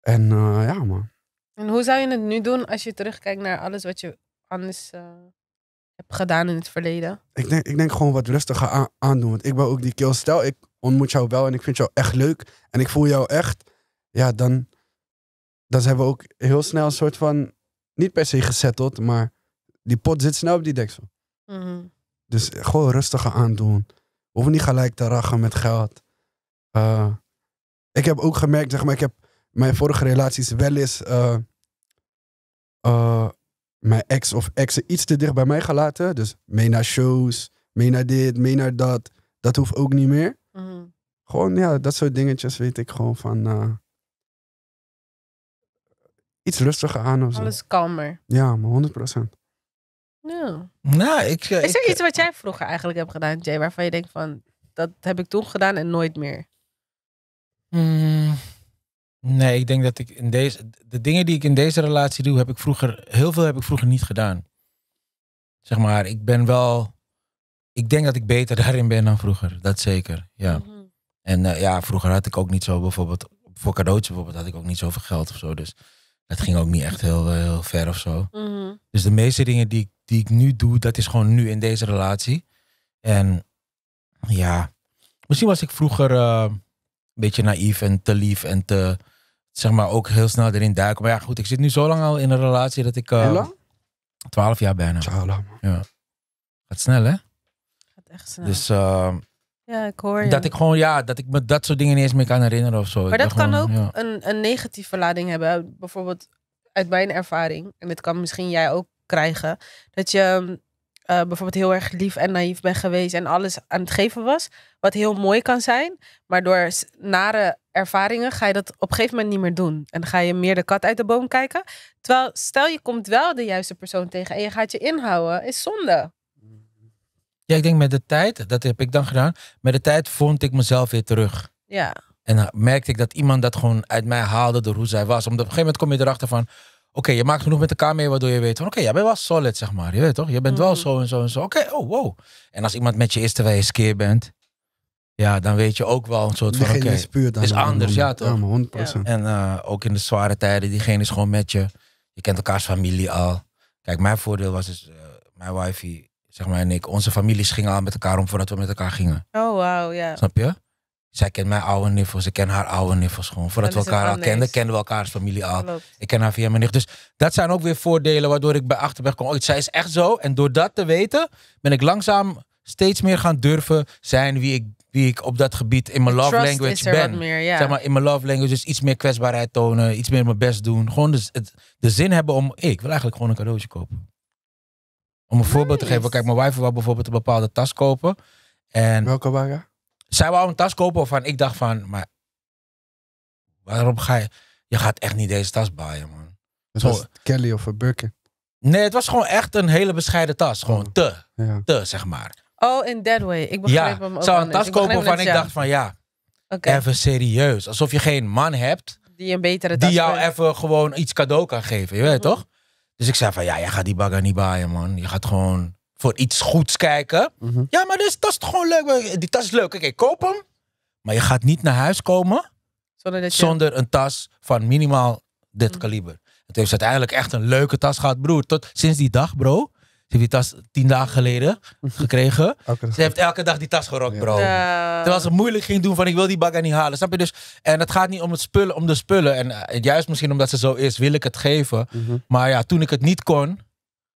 En eh, ja, man. En hoe zou je het nu doen als je terugkijkt naar alles wat je anders eh, hebt gedaan in het verleden? Ik denk, ik denk gewoon wat rustiger aandoen. Want ik ben ook die kill. Stel, ik ontmoet jou wel en ik vind jou echt leuk. En ik voel jou echt. Ja, dan, dan zijn we ook heel snel een soort van niet per se gezetteld, maar die pot zit snel op die deksel. Mhm. Dus gewoon rustig aandoen. hoef niet gelijk te rachen met geld. Eh, ik heb ook gemerkt, zeg maar, ik heb mijn vorige relaties wel eens eh, eh, mijn ex of exen iets te dicht bij mij gelaten. Dus mee naar shows, mee naar dit, mee naar dat. Dat hoeft ook niet meer. Mhm. Gewoon, ja, dat soort dingetjes weet ik gewoon van iets rustiger aan. Of zo. Alles kalmer. Ja, maar 100%. Ja. Nou, ik, eh, Is er iets wat jij vroeger eigenlijk hebt gedaan, Jay, waarvan je denkt van dat heb ik toen gedaan en nooit meer? Mm, nee, ik denk dat ik in deze. De dingen die ik in deze relatie doe, heb ik vroeger. Heel veel heb ik vroeger niet gedaan. Zeg maar, ik ben wel. Ik denk dat ik beter [LAUGHS] daarin ben dan vroeger. Dat zeker. Ja. Mhm. En eh, ja, vroeger had ik ook niet zo bijvoorbeeld. Voor cadeautjes bijvoorbeeld had ik ook niet zoveel geld of zo. Dus het ging ook niet echt heel, eh, heel ver of zo. Mhm. Dus de meeste dingen die, die ik nu doe, dat is gewoon nu in deze relatie. En ja, misschien was ik vroeger eh, een beetje naïef en te lief en te, zeg maar, ook heel snel erin duiken. Maar ja, goed, ik zit nu zo lang al in een relatie dat ik... Uh, Twaalf jaar bijna. Twaalf Ja. Gaat snel, hè? Gaat echt snel. Dus ja, ik hoor Dat ik gewoon, ja, dat ik me dat soort dingen niet eens meer kan herinneren of zo. Maar dat kan ook een, een negatieve lading hebben. Bijvoorbeeld uit mijn ervaring, en dit kan misschien jij ook krijgen, dat je mm, eh, bijvoorbeeld heel erg lief en naïef bent geweest en alles aan het geven was, wat heel mooi kan zijn, maar door nare ervaringen ga je dat op een gegeven moment niet meer doen. En dan ga je meer de kat uit de boom kijken. Terwijl stel je komt wel de juiste persoon tegen en je gaat je inhouden, is zonde. Ja, ik denk met de tijd, dat heb ik dan gedaan. Met de tijd vond ik mezelf weer terug. Ja. En dan merkte ik dat iemand dat gewoon uit mij haalde door hoe zij was. Omdat op een gegeven moment kom je erachter van... Oké, je maakt genoeg met elkaar mee waardoor je weet van... Oké, jij bent wel solid, zeg maar. Je weet toch? Je bent wel mhm. zo en zo en zo. Oké, oh wow. En als iemand met je is terwijl je skeer bent... Ja, dan weet je ook wel een soort van... oké is puur dan. is anders, ja toch? Ja, En eh, ook in de zware tijden, diegene is gewoon met je. Je kent elkaars familie al. Kijk, mijn voordeel was dus... Eh, mijn wifey Zeg maar en ik. Onze families gingen al met elkaar om voordat we met elkaar gingen. Oh, wauw, ja. Snap je? Zij kent mijn oude niffels, ik ken haar oude niffels gewoon. Voordat we dus elkaar al kenden, kenden we elkaars familie al. Ik ken haar via mijn nicht. Dus dat zijn ook weer voordelen waardoor ik bij achterberg kom. Oh, zij is echt zo. En door dat te weten, ben ik langzaam steeds meer gaan durven zijn wie ik, wie ik op dat gebied in mijn love language ben. Meer, Zeg maar in mijn love language, dus iets meer kwetsbaarheid tonen, iets meer mijn best doen. Gewoon de, dus de zin hebben om, ik wil eigenlijk gewoon een cadeautje kopen. Om een voorbeeld te geven. Kijk, mijn wife wil bijvoorbeeld een bepaalde tas kopen. En Welke waren? Zij wou een tas kopen waarvan ik dacht van, maar waarom ga je... Je gaat echt niet deze tas baaien, man. Het was Kelly of een Birkin? Nee, het was gewoon echt een hele bescheiden tas. Gewoon oh. te, te, zeg maar. Oh, in that way. Ik begrijp ja, hem ook. zou een tas kopen waarvan ik dacht van, ja, even serieus. Alsof je geen man hebt... Die een betere tas Die jou even gewoon iets cadeau kan geven, je weet mhm. toch? Dus ik zei van, ja, jij gaat die bagger niet baaien, man. Je gaat gewoon voor iets goeds kijken. Mhm. Ja, maar dus, dat is gewoon leuk. Eh, die tas is leuk. Oké, koop hem. Maar je gaat niet naar huis komen zonder, je... zonder een tas van minimaal dit mhm. kaliber. Het heeft uiteindelijk echt een leuke tas gehad, broer. Tot sinds die dag, bro, ze heeft die tas tien dagen geleden mhm. gekregen. ze heeft elke dag die tas gerokt, bro. Ja. Terwijl ze moeilijk ging doen van ik wil die bagger niet halen. Snap je dus? En het gaat niet om, het spullen, om de spullen. En eh, juist misschien omdat ze zo is, wil ik het geven. Mhm. Maar ja, toen ik het niet kon,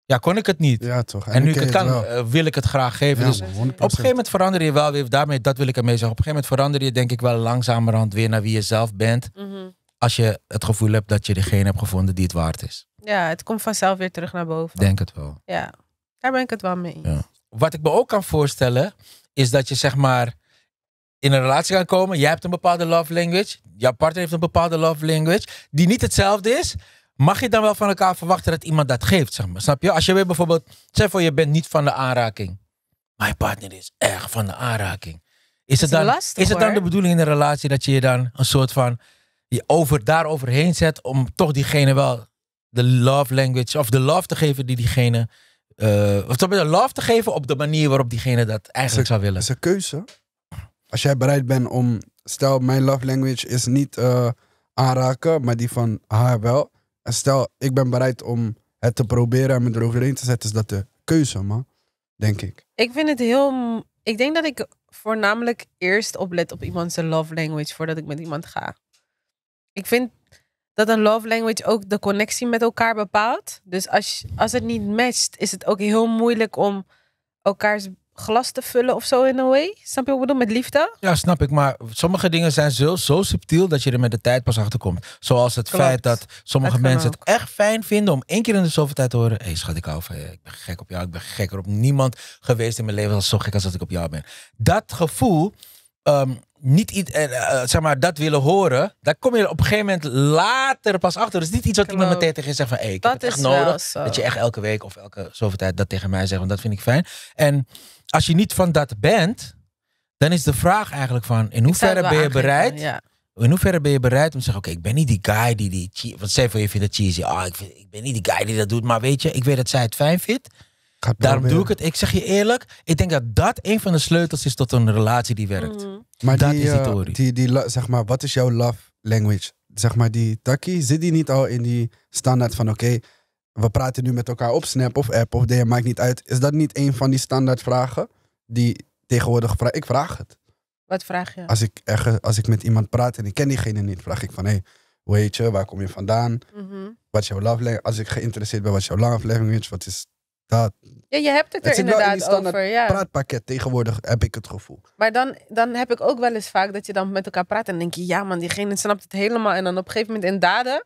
ja, kon ik het niet. Ja, toch. En, nu ik het kan, eh, wil ik het graag geven. dus op een gegeven moment verander je wel weer, daarmee, dat wil ik ermee zeggen. Op een gegeven moment verander je denk ik wel langzamerhand weer naar wie je zelf bent. Mhm. Als je het gevoel hebt dat je degene hebt gevonden die het waard is. Ja, het komt vanzelf weer terug naar boven. Denk het wel. Ja, daar ben ik het wel mee Ja. Wat ik me ook kan voorstellen, is dat je zeg maar in een relatie kan komen. Jij hebt een bepaalde love language. Jouw partner heeft een bepaalde love language. Die niet hetzelfde is. Mag je dan wel van elkaar verwachten dat iemand dat geeft, zeg maar? Snap je? Als je weer bijvoorbeeld, zeg voor je bent niet van de aanraking. Mijn partner is erg van de aanraking. Is, het, dan, is het dan de bedoeling in een relatie dat je je dan een soort van je over, daaroverheen zet om toch diegene wel de love language of de love te geven die diegene. Uh, of de love te geven op de manier waarop diegene dat eigenlijk zou willen. is een keuze. Als jij bereid bent om. Stel, mijn love language is niet eh, aanraken, maar die van haar wel. En stel, ik ben bereid om het te proberen en me eroverheen te zetten, is dat de keuze, man. Denk ik. Ik vind het heel. Ik denk dat ik voornamelijk eerst oplet op iemands love language voordat ik met iemand ga. Ik vind dat een love language ook de connectie met elkaar bepaalt. Dus als, als het niet matcht, is het ook heel moeilijk om elkaars glas te vullen of zo in een way. Snap je wat ik bedoel? Met liefde? Ja, snap ik. Maar sommige dingen zijn zo, zo subtiel dat je er met de tijd pas achter komt. Zoals het feit dat sommige mensen het echt fijn vinden om één keer in de zoveel tijd te horen. Hé hey, schat, ik hou van je. Ik ben gek op jou. Ik ben gekker op niemand geweest in mijn leven als zo gek als dat ik op jou ben. Dat gevoel ehm, niet iets, en eh, eh, zeg maar, dat willen horen, daar kom je op een gegeven moment later pas achter. Dus niet iets wat iemand meteen tegen je zegt van, ik dat heb het nodig. Dat je echt elke week of elke zoveel tijd dat tegen mij zegt, want dat vind ik fijn. En als je niet van dat bent, dan is de vraag eigenlijk van, in hoeverre ben je bereid... In hoeverre ben je bereid om te zeggen: Oké, ik ben niet die guy die die. Want zeg voor je vindt dat cheesy. ah ik, ik ben niet die guy die dat doet. Maar weet je, ik weet dat zij het fijn vindt. Daarom doe ik het. Ik zeg je eerlijk, ik denk dat dat een van de sleutels is tot een relatie die werkt. Mm. Maar dat die, is die eh, theorie. Die, die, zeg maar, wat is jouw love language? Zeg maar, die takkie, zit die niet al in die standaard van oké, we praten nu met elkaar op Snap of app of DM, maakt niet uit. Is dat niet een van die standaard vragen die tegenwoordig vraag? Ik vraag het. Wat vraag je? Als ik, als ik met iemand praat en ik ken diegene niet, vraag ik van hé, hey, hoe heet je, waar kom je vandaan? Mhm. Wat is jouw love language? Als ik geïnteresseerd ben, wat is jouw love language? Wat is ja, je hebt het er inderdaad over. Ja. praatpakket tegenwoordig, heb ik het gevoel. Maar dan, dan heb ik ook wel eens vaak dat je dan met elkaar praat en denk je, ja man, diegene snapt het helemaal. En dan op een gegeven moment in daden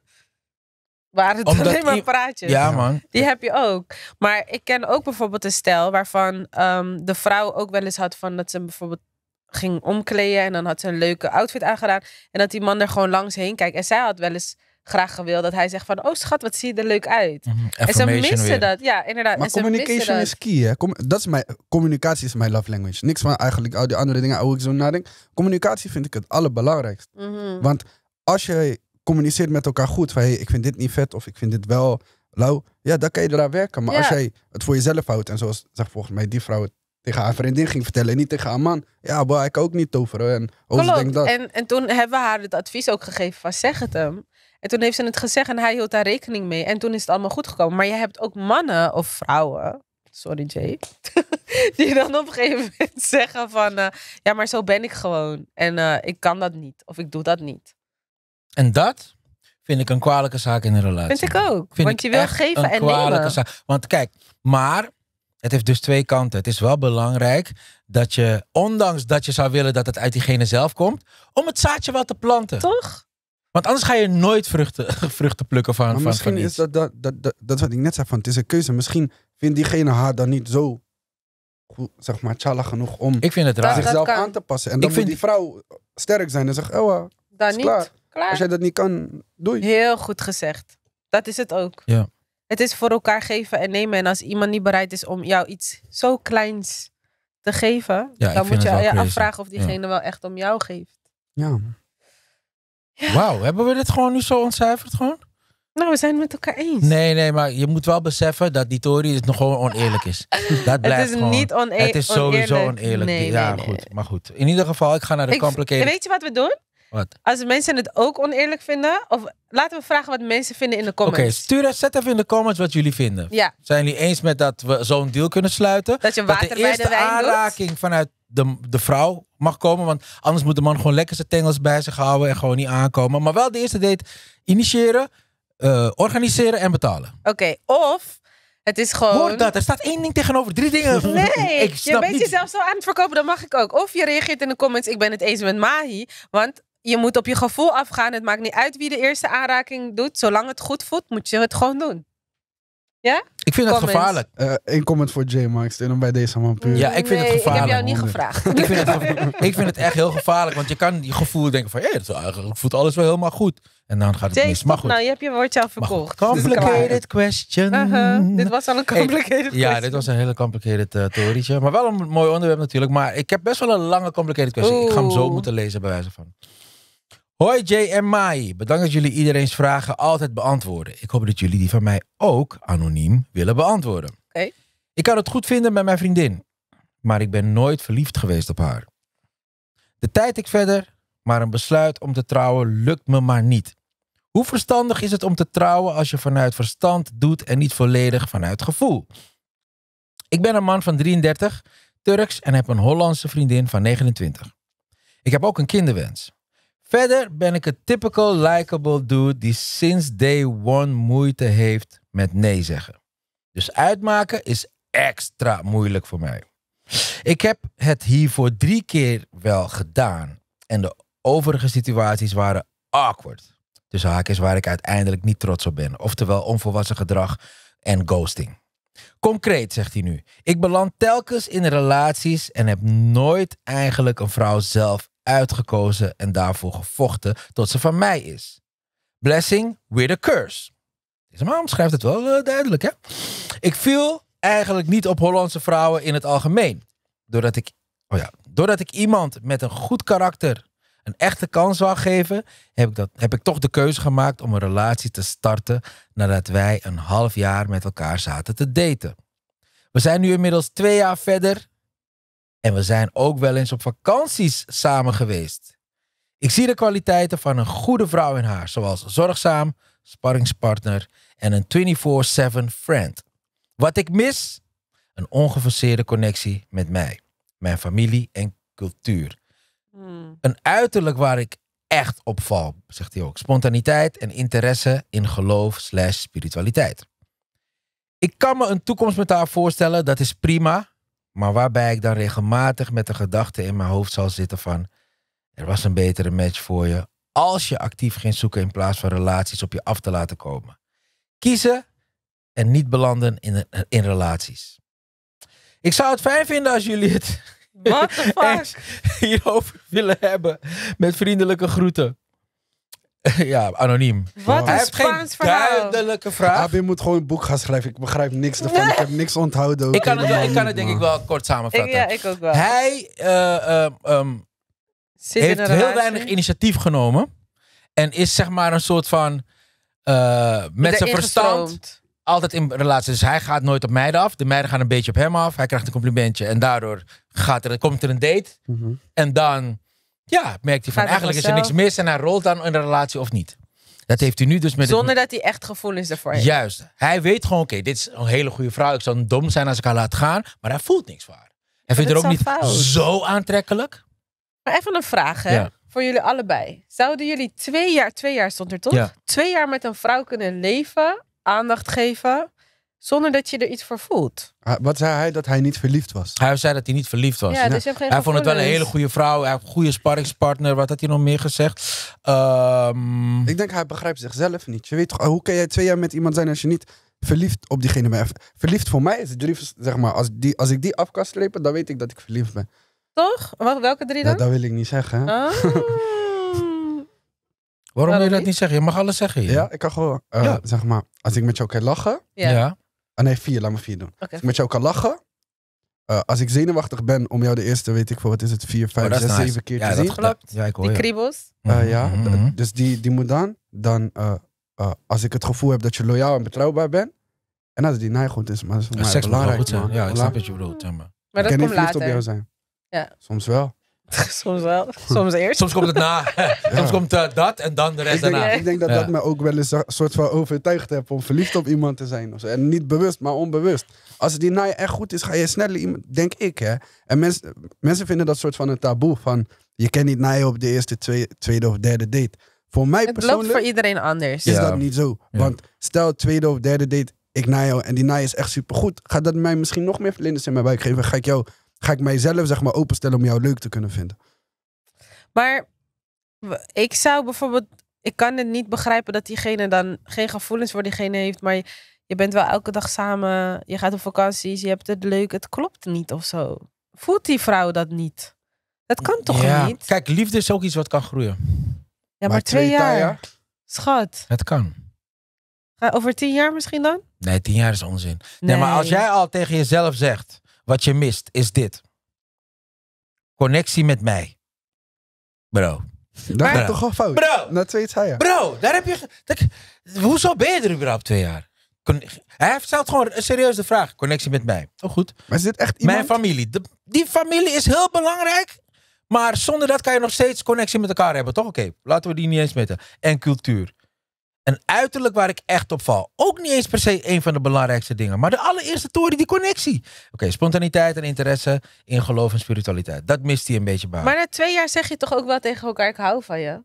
waren het alleen maar praatjes. Ja man. Die heb je ook. Maar ik ken ook bijvoorbeeld een stijl waarvan ehm, de vrouw ook wel eens had van dat ze bijvoorbeeld ging omkleden en dan had ze een leuke outfit aangedaan. En dat die man er gewoon langs heen kijkt. En zij had wel eens graag gewild. Dat hij zegt van, oh schat, wat zie je er leuk uit. Mhm, en ze missen weer. dat. Ja, inderdaad. Maar en communication is key. Hè? dat is mijn, communicatie is mijn love language. Niks van eigenlijk al die andere dingen, hoe ik zo nadenk. Communicatie vind ik het allerbelangrijkst. Mhm. Want als jij communiceert met elkaar goed, van hey, ik vind dit niet vet of ik vind dit wel lauw. Ja, dan kan je eraan werken. Maar als jij het voor jezelf houdt, en zoals zeg volgens mij die vrouw het tegen haar vriendin ging vertellen en niet tegen haar man. Ja, waar ik ook niet toveren. En, Klopt. Denk dat. En, en toen hebben we haar het advies ook gegeven van zeg het hem. En toen heeft ze het gezegd en hij hield daar rekening mee. En toen is het allemaal goed gekomen. Maar je hebt ook mannen of vrouwen, sorry Jay, [LAUGHS] die dan op een gegeven moment [LAUGHS] zeggen van, eh, ja, maar zo ben ik gewoon. En eh, ik kan dat niet. Of ik doe dat niet. En dat vind ik een kwalijke zaak in een relatie. Vind ik ook. want ik je wil geven en nemen. Zaak. Want kijk, maar het heeft dus twee kanten. Het is wel belangrijk dat je, ondanks dat je zou willen dat het uit diegene zelf komt, om het zaadje wel te planten. Toch? Want anders ga je nooit vruchten, [LAUGHS] vruchten plukken van. Maar van misschien is dat, dat, dat, dat, wat ik net zei: van het is een keuze. Misschien vindt diegene haar dan niet zo. Goed, zeg maar, chala genoeg om ik vind het raar. zichzelf aan te passen. En dan ik moet vind... die vrouw sterk zijn en zegt: Oh, dan niet. Klaar. Als jij dat niet kan, doei. Heel goed gezegd. Dat is het ook. Ja. Het is voor elkaar geven en nemen. En als iemand niet bereid is om jou iets zo kleins te geven, dan moet je je afvragen of diegene wel echt om jou geeft. Ja. Wauw, hebben we dit gewoon nu zo ontcijferd gewoon? Nou, we zijn het met elkaar eens. Nee, nee, maar je moet wel beseffen dat die Tory het dus nog gewoon oneerlijk is. [LAUGHS] Dat blijft het is gewoon. Niet oneerlijk. het is sowieso oneerlijk. ja, goed. Maar goed, in ieder geval, ik ga naar de ik, Weet je wat we doen? Wat? Als mensen het ook oneerlijk vinden, of laten we vragen wat mensen vinden in de comments. Oké, stuur stuur zet even in de comments wat jullie vinden. Ja. Zijn jullie eens met dat we zo'n deal kunnen sluiten? Dat je water dat de bij de aanraking vanuit de, de vrouw mag komen. Want anders moet de man gewoon lekker zijn tengels bij zich houden en gewoon niet aankomen. Maar wel de eerste date initiëren, eh, organiseren en betalen. Oké, of het is gewoon. Hoor dat, er staat één ding tegenover drie dingen. Nee, [LAUGHS] ik je bent jezelf zo aan het verkopen, dat mag ik ook. Of je reageert in de comments, ik ben het eens met Mahi. Want je moet op je gevoel afgaan. Het maakt niet uit wie de eerste aanraking doet. Zolang het goed voelt, moet je het gewoon doen. Ja? Ik vind het gevaarlijk. een eh, comment voor J-Max. en dan bij deze man puur. Ja, ik vind het gevaarlijk ik heb jou niet gevraagd. ik, vind het, ik vind het echt heel gevaarlijk. Want je kan je gevoel denken van... Hé, dat eigenlijk voelt alles wel helemaal goed. En dan gaat het niet mis. goed. nou, je hebt je woordje al verkocht. Dus Complicated question. Uh-huh. Dit was al een complicated question. Ja, dit was een hele complicated eh Maar wel een mooi onderwerp natuurlijk. Maar ik heb best wel een lange complicated question. Ik ga hem zo moeten lezen bij wijze van. Hoi Jay en Mai. Bedankt dat jullie iedereen's vragen altijd beantwoorden. Ik hoop dat jullie die van mij ook anoniem willen beantwoorden. Ik kan het goed vinden met mijn vriendin, maar ik ben nooit verliefd geweest op haar. De tijd ik verder, maar een besluit om te trouwen lukt me maar niet. Hoe verstandig is het om te trouwen als je vanuit verstand doet en niet volledig vanuit gevoel? Ik ben een man van 33, Turks en heb een Hollandse vriendin van 29. Ik heb ook een kinderwens. Verder ben ik een typical likable dude die sinds day one moeite heeft met nee zeggen. Dus uitmaken is extra moeilijk voor mij. Ik heb het hiervoor drie keer wel gedaan en de overige situaties waren awkward. Dus haakjes waar ik uiteindelijk niet trots op ben. Oftewel onvolwassen gedrag en ghosting. Concreet zegt hij nu. Ik beland telkens in relaties en heb nooit eigenlijk een vrouw zelf uitgekozen en daarvoor gevochten tot ze van mij is. Blessing with a curse. Deze man schrijft het wel eh, duidelijk, hè? Ik viel eigenlijk niet op Hollandse vrouwen in het algemeen. Doordat ik, oh ja, doordat ik iemand met een goed karakter een echte kans wou geven, heb ik, dat, heb ik toch de keuze gemaakt om een relatie te starten nadat wij een half jaar met elkaar zaten te daten. We zijn nu inmiddels twee jaar verder en we zijn ook wel eens op vakanties samen geweest. Ik zie de kwaliteiten van een goede vrouw in haar, zoals zorgzaam, sparringspartner en een 24/7 friend. Wat ik mis? Een ongeforceerde connectie met mij, mijn familie en cultuur. Hmm. Een uiterlijk waar ik echt op val, zegt hij ook. Spontaniteit en interesse in geloof slash spiritualiteit. Ik kan me een toekomst met haar voorstellen, dat is prima. Maar waarbij ik dan regelmatig met de gedachte in mijn hoofd zal zitten van... Er was een betere match voor je als je actief ging zoeken in plaats van relaties op je af te laten komen. Kiezen en niet belanden in, in relaties. Ik zou het fijn vinden als jullie het What the [LAUGHS] fuck? hierover willen hebben. Met vriendelijke groeten. [LAUGHS] ja, anoniem. Wat is een duidelijke vraag. AB moet gewoon een boek gaan schrijven. Ik begrijp niks ervan. Ik heb niks onthouden. Ik kan het, ik kan het denk ik wel kort samenvatten. ja, ik ook wel. Hij eh, ehm, ehm, heeft heel weinig initiatief genomen. En is zeg maar een soort van... Eh, met zijn verstand altijd in relatie. Dus hij gaat nooit op meiden af. De meiden gaan een beetje op hem af. Hij krijgt een complimentje. En daardoor gaat er, komt er een date. Mhm. En dan ja, merkt hij van eigenlijk is er niks mis en hij rolt dan in de relatie of niet. Dat heeft hij nu dus met. Zonder dat hij echt gevoelens ervoor heeft. Juist. Hij weet gewoon: oké, dit is een hele goede vrouw. Ik zou dom zijn als ik haar laat gaan. Maar hij voelt niks voor haar. Hij vindt haar ook niet zo aantrekkelijk. Maar even een vraag, hè? Voor jullie allebei. Zouden jullie twee jaar, twee jaar stond er toch? Twee jaar met een vrouw kunnen leven, aandacht geven, zonder dat je er iets voor voelt. Wat zei hij? Dat hij niet verliefd was? Hij zei dat hij niet verliefd was. Ja, dus Hij vond het wel een hele goede vrouw, hij had een goede sparringspartner. Wat had hij nog meer gezegd? Ehm, ik denk, hij begrijpt zichzelf niet. Je weet toch, hoe kan jij twee jaar met iemand zijn als je niet verliefd op diegene bent? Verliefd voor mij is drie, zeg maar. Als, die, als ik die af kan slepen, dan weet ik dat ik verliefd ben. Toch? Welke drie dan? Dat, wil ik niet zeggen. Oh. waarom wil je dat niet? zeggen? Je mag alles zeggen. hier. Ja, ik kan gewoon, eh, zeg maar, als ik met jou kan lachen, Ja. Ah nee, vier. Laat me vier doen. Als dus ik met jou kan lachen. eh, als ik zenuwachtig ben om jou de eerste, weet ik voor wat is het, vier, vijf, oh, zes, zeven keer te zien. Klopt. Ja, dat klopt. Die kriebels. Mhm, eh, ja, mhm, mhm. dus die, die moet dan. Dan eh, eh, als ik het gevoel heb dat je loyaal en betrouwbaar bent. En als die naai goed is, maar dat is voor Seks belangrijk. goed Ja, ik snap wat je bedoelt. maar. dat kan niet op jou later. zijn. Ja. Soms wel. [LAUGHS] Soms wel, soms eerst. Soms komt het na. [LAUGHS] Soms komt eh, dat en dan de rest daarna. Ik denk dat dat me ook wel eens een soort van overtuigd heb om verliefd op iemand te zijn. Of zo. En niet bewust, maar onbewust. Als die naai echt goed is, ga je sneller iemand, denk ik. Hè? En mensen mensen vinden dat soort van een taboe. Van, je kent niet naaien op de eerste, tweede, tweede of derde date. Voor mij persoonlijk... Het loopt voor iedereen anders. Is dat niet zo. Want stel, tweede of derde date, ik naai jou. En die naai is echt supergoed. Gaat dat mij misschien nog meer vlinders in mijn buik geven? Ga ik jou ga ik mijzelf zeg maar openstellen om jou leuk te kunnen vinden. Maar ik zou bijvoorbeeld, ik kan het niet begrijpen dat diegene dan geen gevoelens voor diegene heeft, maar je, bent wel elke dag samen, je gaat op vakanties, je hebt het leuk, het klopt niet of zo. Voelt die vrouw dat niet? Dat kan toch ja. niet? Kijk, liefde is ook iets wat kan groeien. Ja, maar, twee, jaar. Schat. Het kan. Over tien jaar misschien dan? Nee, tien jaar is onzin. nee maar als jij al tegen jezelf zegt wat je mist is dit. Connectie met mij. Bro. Dat heb toch wel fout? Bro. Na twee, jaar. Bro, daar heb je... hoezo ben je er überhaupt twee jaar? hij stelt gewoon een serieuze vraag. Connectie met mij. Oh goed. Maar is dit echt iemand? Mijn familie. die familie is heel belangrijk. Maar zonder dat kan je nog steeds connectie met elkaar hebben, toch? Oké, laten we die niet eens meten. En cultuur. Een uiterlijk waar ik echt op val. Ook niet eens per se een van de belangrijkste dingen. Maar de allereerste toren, die connectie. Oké, spontaniteit en interesse in geloof en spiritualiteit. Dat mist hij een beetje bij. Maar na twee jaar zeg je toch ook wel tegen elkaar, ik hou van je.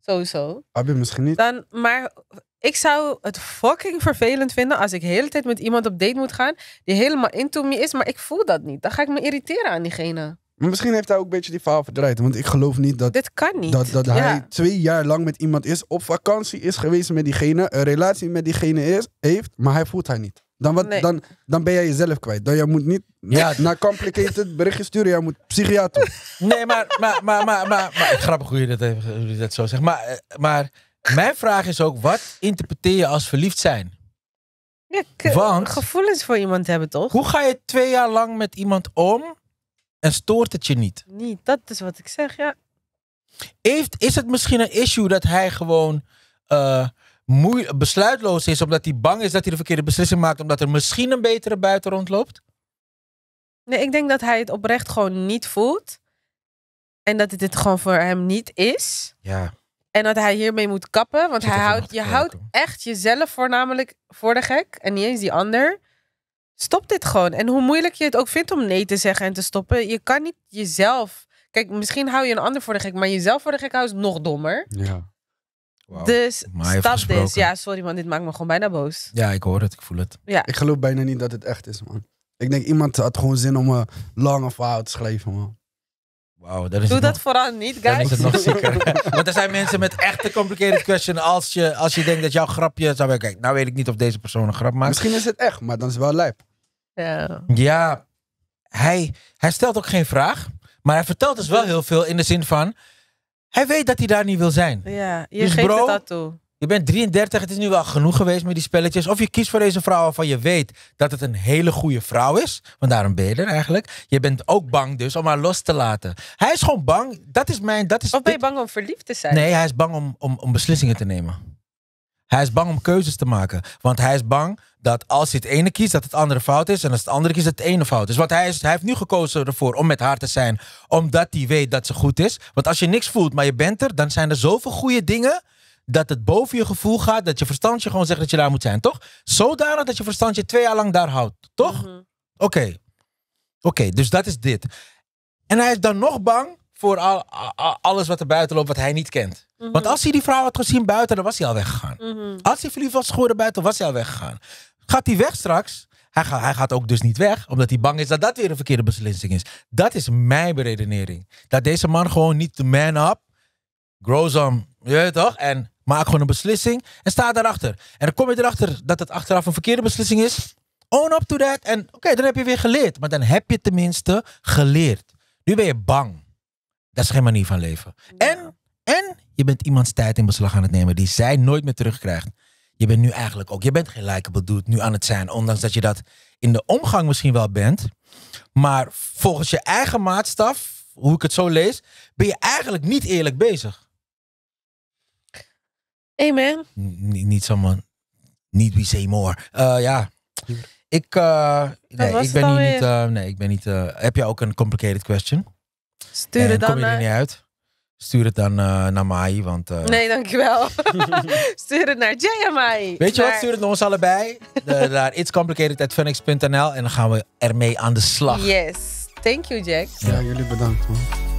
Sowieso. Heb je misschien niet. Dan, maar ik zou het fucking vervelend vinden als ik de hele tijd met iemand op date moet gaan die helemaal into me is, maar ik voel dat niet. Dan ga ik me irriteren aan diegene. Maar misschien heeft hij ook een beetje die verhaal verdraaid. Want ik geloof niet dat. Dit kan niet. Dat, dat hij twee jaar lang met iemand is. Op vakantie is geweest met diegene. Een relatie met diegene is, heeft. Maar hij voelt hij niet. Dan, wat, dan, dan ben jij jezelf kwijt. Dan jij moet niet naar complicated berichtjes sturen. Jij moet psychiater. [LAUGHS] Nee, maar, maar, maar, maar, maar, maar, grappig hoe je dat, even, dat zo zegt. Maar, eh, maar mijn vraag is ook, wat interpreteer je als verliefd zijn? Ja, Want, gevoelens voor iemand hebben, toch? Hoe ga je twee jaar lang met iemand om en stoort het je niet? Niet, dat is wat ik zeg, ja. Heeft, is het misschien een issue dat hij gewoon uh, besluitloos is, omdat hij bang is dat hij de verkeerde beslissing maakt, omdat er misschien een betere buiten rondloopt? Nee, ik denk dat hij het oprecht gewoon niet voelt. En dat dit gewoon voor hem niet is. Ja. En dat hij hiermee moet kappen, want hij je houdt echt jezelf voornamelijk voor de gek en niet eens die ander stop dit gewoon. En hoe moeilijk je het ook vindt om nee te zeggen en te stoppen, je kan niet jezelf. Kijk, misschien hou je een ander voor de gek, maar jezelf voor de gek houden is nog dommer. Ja. Wow. Dus stap dit. Ja, sorry man, dit maakt me gewoon bijna boos. Ja, ik hoor het, ik voel het. Ja. Ik geloof bijna niet dat het echt is, man. Ik denk iemand had gewoon zin om een lange verhaal te schrijven, man. Wow, dat is Doe dat vooral niet, guys. Dan het nog [LAUGHS] zieker. Want er zijn mensen met echte complicated questions Als je, als je denkt dat jouw grapje zou werken. Kijk, nou weet ik niet of deze persoon een grap maakt. Misschien is het echt, maar dan is wel lijp. Ja. ja, hij, hij stelt ook geen vraag. Maar hij vertelt dus wel heel veel in de zin van... Hij weet dat hij daar niet wil zijn. Ja, je dus geeft het dat toe. Je bent 33, het is nu wel genoeg geweest met die spelletjes. Of je kiest voor deze vrouw waarvan je weet dat het een hele goede vrouw is. Want daarom ben je er eigenlijk. Je bent ook bang dus om haar los te laten. Hij is gewoon bang. Dat is mijn... Dat is of ben je bang om verliefd te zijn? Nee, hij is bang om, om, om beslissingen te nemen. Hij is bang om keuzes te maken. Want hij is bang dat als hij het ene kiest, dat het andere fout is. En als het andere kiest, dat het ene fout is. Want hij, is, hij heeft nu gekozen ervoor om met haar te zijn. Omdat hij weet dat ze goed is. Want als je niks voelt, maar je bent er, dan zijn er zoveel goede dingen dat het boven je gevoel gaat, dat je verstandje gewoon zegt dat je daar moet zijn, toch? Zodanig dat je verstandje twee jaar lang daar houdt, toch? Mhm. Oké. Oké, dus dat is dit. En hij is dan nog bang voor al, alles wat er buiten loopt, wat hij niet kent. Mhm. Want als hij die vrouw had gezien buiten, dan was hij al weggegaan. Mhm. Als hij verliefd was geworden buiten, was hij al weggegaan. Gaat hij weg straks? Hij, gaat, hij gaat ook dus niet weg, omdat hij bang is dat dat weer een verkeerde beslissing is. Dat is mijn beredenering. Dat deze man gewoon niet de man up, grows on, je toch? En maak gewoon een beslissing en sta daarachter. En dan kom je erachter dat het achteraf een verkeerde beslissing is. Own up to that. En oké, dan heb je weer geleerd. Maar dan heb je tenminste geleerd. Nu ben je bang. Dat is geen manier van leven. En, en je bent iemands tijd in beslag aan het nemen die zij nooit meer terugkrijgt. Je bent nu eigenlijk ook, je bent geen likable dude nu aan het zijn. Ondanks dat je dat in de omgang misschien wel bent. Maar volgens je eigen maatstaf, hoe ik het zo lees, ben je eigenlijk niet eerlijk bezig. Amen. N niet man. niet we say more. Eh, ja, ik, eh, eh, nee, ik ben niet, nee, ik ben niet, heb jij ook een complicated question? Stuur het dan. Kom je er niet uit? Stuur het dan eh, naar Mai, want... Uh... Nee, dankjewel. [LAUGHS] stuur het naar Jay en Mai. Weet je wat, stuur het naar ons allebei. de, naar phoenix.nl en dan gaan we ermee aan de slag. Yes. Thank you, Jack. Ja, jullie bedankt, man.